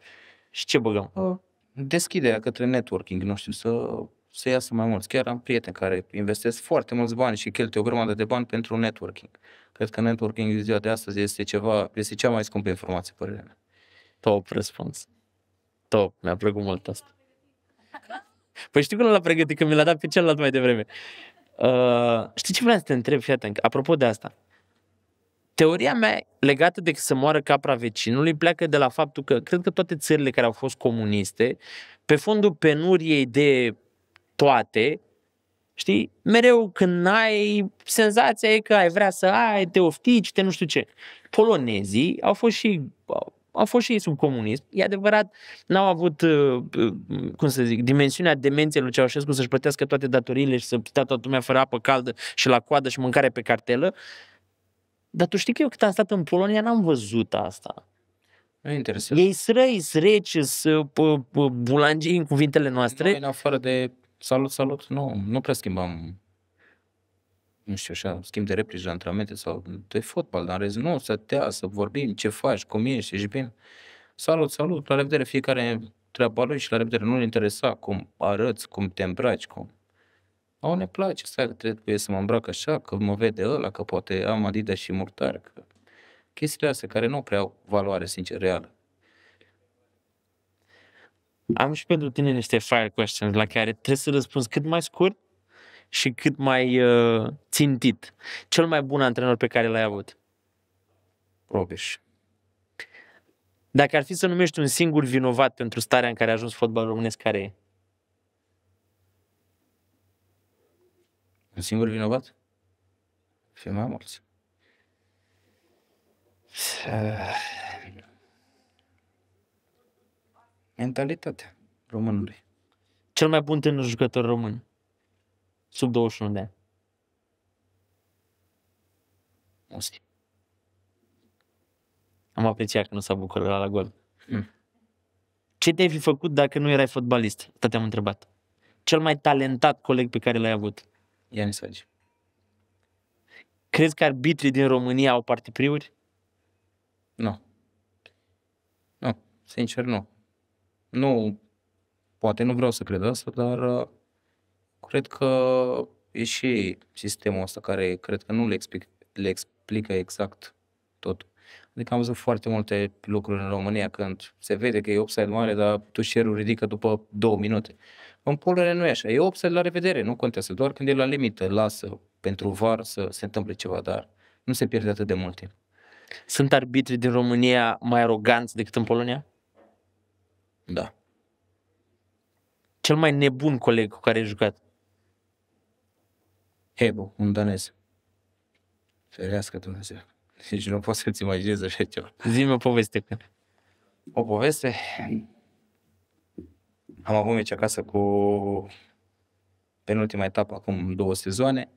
Și ce băgăm? Uh, deschiderea către networking, nu știu, să, să iasă mai mulți. Chiar am prieteni care investesc foarte mulți bani și cheltuie o grămadă de bani pentru networking. Cred că networking ziua de astăzi este, ceva, este cea mai scumpă informație, părerea mea. Top răspuns top, mi-a plăcut mult asta. Păi știi cum l-a pregătit, că mi l-a dat pe celălalt mai devreme. Uh, știi ce vreau să te întreb, fii atent, apropo de asta. Teoria mea legată de că să moară capra vecinului pleacă de la faptul că cred că toate țările care au fost comuniste, pe fondul penuriei de toate, știi, mereu când ai senzația e că ai vrea să ai, te oftici, te nu știu ce. Polonezii au fost și au fost și ei sub comunism. E adevărat, n-au avut, uh, uh, cum să zic, dimensiunea demenței lui Ceaușescu să-și plătească toate datoriile și să stea toată lumea fără apă caldă și la coadă și mâncare pe cartelă. Dar tu știi că eu cât am stat în Polonia n-am văzut asta. E interesant. Ei sunt răi, sunt bulangii în cuvintele noastre. Noi, în afară de salut, salut, nu, nu prea schimbăm nu știu așa, schimb de replici la antrenamente sau de fotbal, dar în rest nu, să te să vorbim, ce faci, cum ești, ești bine. Salut, salut, la revedere, fiecare treaba lui și la revedere, nu-l interesa cum arăți, cum te îmbraci, cum. Au, ne place, stai că trebuie să mă îmbrac așa, că mă vede ăla, că poate am Adidas și murtare, că chestiile astea care nu prea au valoare, sincer, reală. Am și pentru tine niște fire questions la care trebuie să răspunzi cât mai scurt și cât mai uh, țintit. Cel mai bun antrenor pe care l-ai avut? Robeș. Dacă ar fi să numești un singur vinovat pentru starea în care a ajuns fotbalul românesc, care e? Un singur vinovat? Fie mai mulți. Mentalitatea românului. Cel mai bun tânăr jucător român? sub 21 de ani. Musi. Am apreciat că nu s-a bucurat la, la gol. Hmm. Ce te-ai fi făcut dacă nu erai fotbalist? Tot te-am întrebat. Cel mai talentat coleg pe care l-ai avut? Ianis Hagi. Crezi că arbitrii din România au partipriuri? Nu. Nu, sincer nu. Nu, poate nu vreau să cred asta, dar uh, Cred că e și sistemul ăsta care cred că nu le, explic, le explică exact tot. Adică am văzut foarte multe lucruri în România când se vede că e upside mare, dar tu șerul ridică după două minute. În Polonia nu e așa. E upside la revedere, nu contează. Doar când e la limită, lasă pentru var să se întâmple ceva, dar nu se pierde atât de mult timp. Sunt arbitri din România mai aroganți decât în Polonia? Da. Cel mai nebun coleg cu care ai jucat? Hebu, un danez. Ferească Dumnezeu. Deci nu poți să-ți imaginez așa ceva. Zi-mi o poveste. O poveste? Am avut meci acasă cu penultima etapă, acum două sezoane.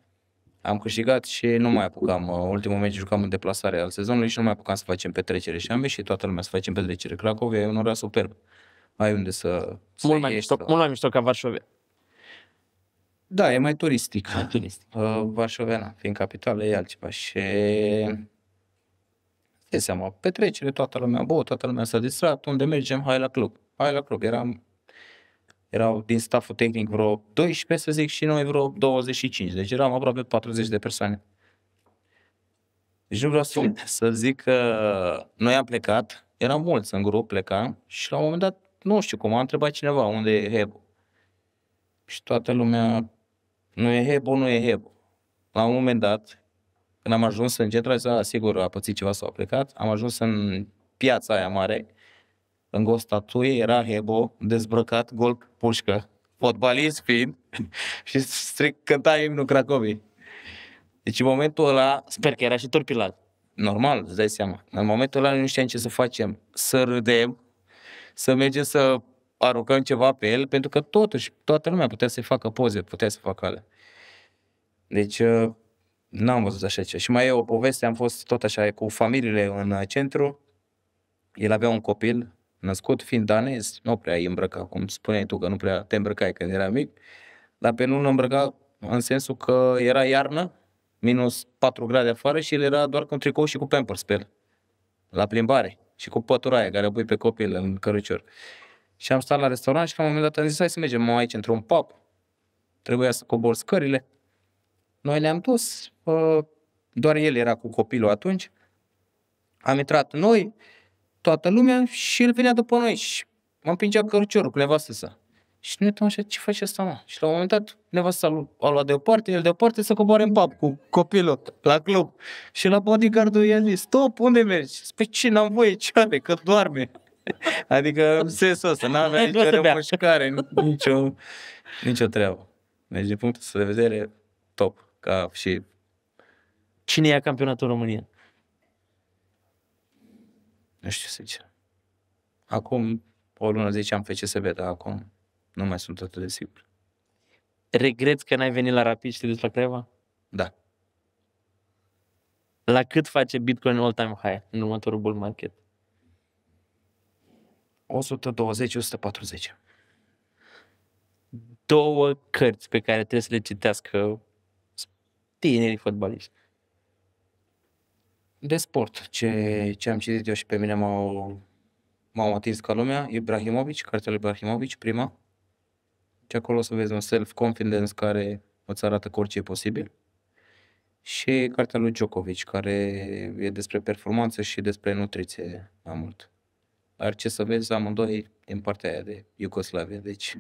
Am câștigat și nu mai apucam. Ultimul meci jucam în deplasare al sezonului și nu mai apucam să facem petrecere. Și am ieșit toată lumea să facem petrecere. Cracovia e un oraș superb. Mai unde să... Mult mai, mișto, să... mult mai mișto ca Varșovia. Da, e mai turistic. Mai turistic. Uh, Varșovena, fiind capitală, e altceva și... Ce seama, petrecere, toată lumea bă, toată lumea s-a distrat, unde mergem, hai la club. Hai la club, eram erau din staff tehnic vreo 12, să zic, și noi vreo 25. Deci eram aproape 40 de persoane. Deci nu vreau să, să zic că noi am plecat, eram mulți în grup, plecam și la un moment dat, nu știu cum, a întrebat cineva unde e Hebu. Și toată lumea nu e hebo, nu e hebo. La un moment dat, când am ajuns în centrul, sigur, a pățit ceva sau a plecat, am ajuns în piața aia mare, în o statuie era Hebo dezbrăcat, gol pușcă, fotbalist fiind, și stric cânta imnul Cracovii. Deci în momentul ăla... Sper că era și turpilat. Normal, îți dai seama. În momentul ăla nu știam ce să facem. Să râdem, să mergem să aruncăm ceva pe el, pentru că totuși toată lumea putea să-i facă poze, putea să facă alea. Deci uh, n-am văzut așa ceva. Și mai e o poveste, am fost tot așa cu familiile în uh, centru. El avea un copil născut fiind danez, nu prea îi îmbrăca, cum spuneai tu, că nu prea te îmbrăcai când era mic, dar pe nu îl îmbrăca în sensul că era iarnă, minus 4 grade afară și el era doar cu un tricou și cu pampers pe el, la plimbare și cu pătura aia care o pui pe copil în cărucior. Și am stat la restaurant și la un moment dat am zis, hai să mergem aici într-un pub. Trebuia să cobor scările. Noi ne-am dus, ă, doar el era cu copilul atunci. Am intrat noi, toată lumea și el venea după noi și mă împingea căruciorul cu nevastă să. Și ne uitam așa, ce face asta, mă? Și la un moment dat, nevasta a luat deoparte, el deoparte să coboare în pub cu copilul la club. Și la bodyguardul i-a zis, stop, unde mergi? Spui, ce, n-am voie, ce are, că doarme. Adică în sensul ăsta, n-avea nicio remușcare, nicio, nicio treabă. Deci din punctul de vedere, top. Ca și... Cine ia campionatul România? Nu știu să zic. Acum o lună ziceam FCSB, dar acum nu mai sunt atât de sigur. Regret că n-ai venit la Rapid și te duci la Creva? Da. La cât face Bitcoin all-time high în următorul bull market? 120-140. Două cărți pe care trebuie să le citească tinerii fotbaliști. De sport, ce, ce am citit eu și pe mine m-au, m-au atins ca lumea, Ibrahimovic, cartea lui Ibrahimovic, prima. Și acolo o să vezi un self-confidence care îți arată că orice e posibil. Și cartea lui Djokovic, care e despre performanță și despre nutriție mai mult. Ar ce să vezi amândoi din partea aia de Iugoslavia, deci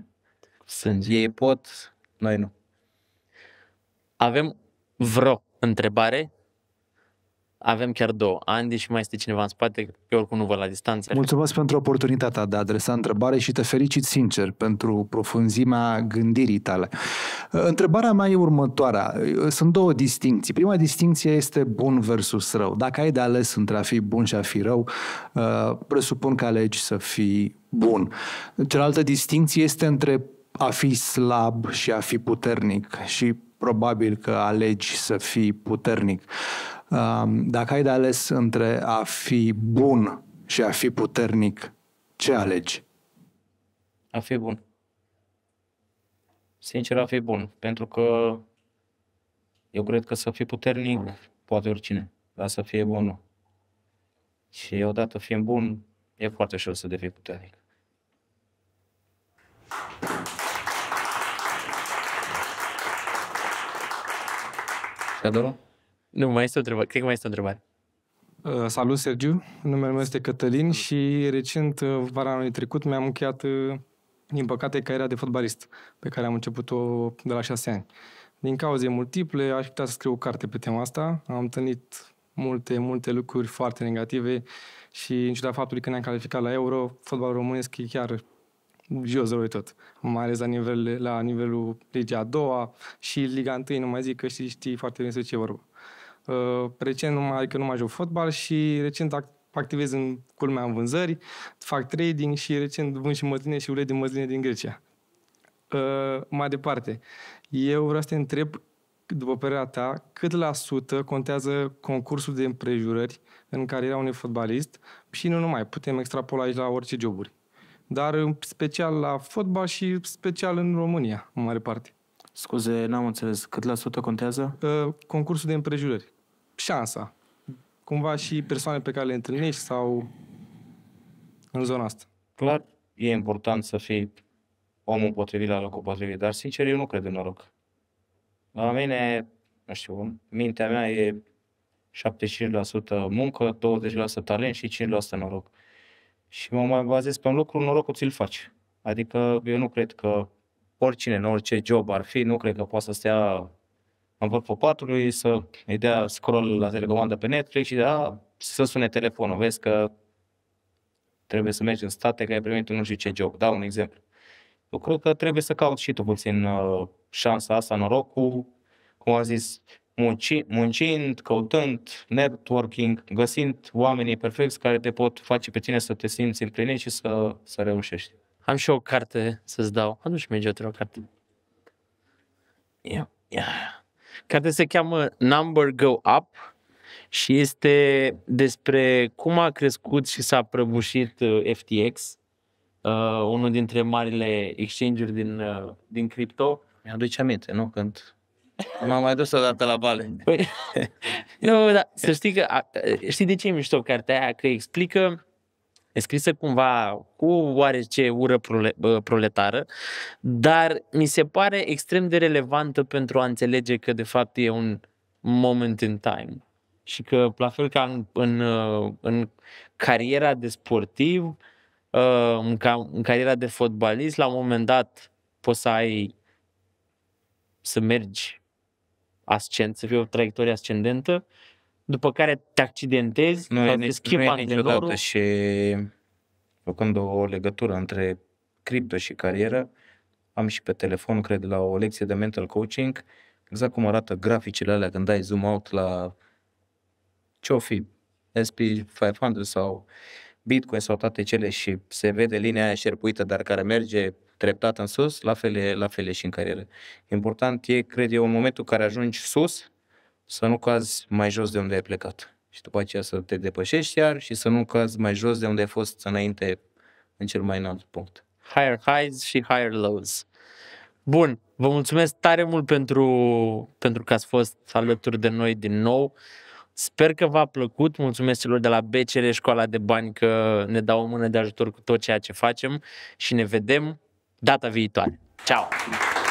Sânge. ei pot, noi nu. Avem vreo întrebare? Avem chiar două. Andy și mai este cineva în spate, pe oricum nu vă la distanță. Mulțumesc pentru oportunitatea de a adresa întrebare și te felicit sincer pentru profunzimea gândirii tale. Întrebarea mea e următoarea. Sunt două distinții. Prima distinție este bun versus rău. Dacă ai de ales între a fi bun și a fi rău, uh, presupun că alegi să fii bun. Cealaltă distinție este între a fi slab și a fi puternic și probabil că alegi să fii puternic. Um, dacă ai de ales între a fi bun și a fi puternic, ce alegi? A fi bun sincer ar fi bun, pentru că eu cred că să fii puternic poate oricine, dar să fie bun nu. Și odată fiind bun, e foarte ușor să devii puternic. Teodoru? Nu, mai este o întrebare. Cred că mai este o întrebare. Uh, salut, Sergiu. Numele meu este Cătălin și recent, uh, vara anului trecut, mi-am încheiat uh, din păcate, cariera de fotbalist, pe care am început-o de la șase ani. Din cauze multiple, aș putea să scriu o carte pe tema asta. Am întâlnit multe, multe lucruri foarte negative și în ciuda faptului că ne-am calificat la Euro, fotbalul românesc e chiar jos de tot. Mai ales la, nivel, la nivelul Ligii a doua și Liga 1, nu mai zic că știi, știi foarte bine despre ce vorba. Uh, recent, mai, adică nu mai joc fotbal și recent activez în culmea în vânzări, fac trading și recent vând și măsline și ulei de măsline din Grecia. Uh, mai departe, eu vreau să te întreb, după părerea ta, cât la sută contează concursul de împrejurări în cariera unui fotbalist și nu numai, putem extrapola aici la orice joburi. Dar în special la fotbal și special în România, în mare parte. Scuze, n-am înțeles. Cât la sută contează? Uh, concursul de împrejurări. Șansa cumva și persoane pe care le întâlnești sau în zona asta. Clar, e important să fii omul potrivit la locul potrivit, dar sincer eu nu cred în noroc. La mine, nu știu, mintea mea e 75% muncă, 20% talent și 5% noroc. Și mă mai bazez pe un lucru, norocul ți-l faci. Adică eu nu cred că oricine, în orice job ar fi, nu cred că poate să stea în vârful patului, să îi dea scroll la telecomandă pe Netflix și da, să sune telefonul. Vezi că trebuie să mergi în state că ai primit nu știu ce job. Da, un exemplu. Eu cred că trebuie să cauți și tu puțin uh, șansa asta, norocul, cum am zis, munci, muncind, căutând, networking, găsind oamenii perfecți care te pot face pe tine să te simți împlinit și să, să reușești. Am și o carte să-ți dau. Adu-și mi o carte. Ia, Yeah. ia, Yeah. Cartea se cheamă Number Go Up și este despre cum a crescut și s-a prăbușit uh, FTX, uh, unul dintre marile exchange-uri din, uh, din cripto. Mi-aduce aminte, nu? Când M-am mai dus o dată la bale. Păi, nu, da, să știi că, știi de ce e mișto cartea aia? Că explică scrisă cumva cu oarece ură proletară, dar mi se pare extrem de relevantă pentru a înțelege că de fapt e un moment in time. Și că, la fel ca în, în, uh, în cariera de sportiv, uh, în, ca, în cariera de fotbalist, la un moment dat poți să ai să mergi ascend, să fie o traiectorie ascendentă după care te accidentezi, nu e, schimbi nu e niciodată și făcând o legătură între cripto și carieră, am și pe telefon, cred, la o lecție de mental coaching, exact cum arată graficile alea când dai zoom out la ce-o fi, SP500 sau Bitcoin sau toate cele și se vede linia aia șerpuită, dar care merge treptat în sus, la fel, e, la fel e și în carieră. Important e, cred eu, în momentul în care ajungi sus, să nu cazi mai jos de unde ai plecat și după aceea să te depășești iar și să nu cazi mai jos de unde ai fost înainte în cel mai înalt punct. Higher highs și higher lows. Bun, vă mulțumesc tare mult pentru, pentru că ați fost alături de noi din nou. Sper că v-a plăcut. Mulțumesc celor de la BCR, Școala de Bani, că ne dau o mână de ajutor cu tot ceea ce facem și ne vedem data viitoare. Ciao!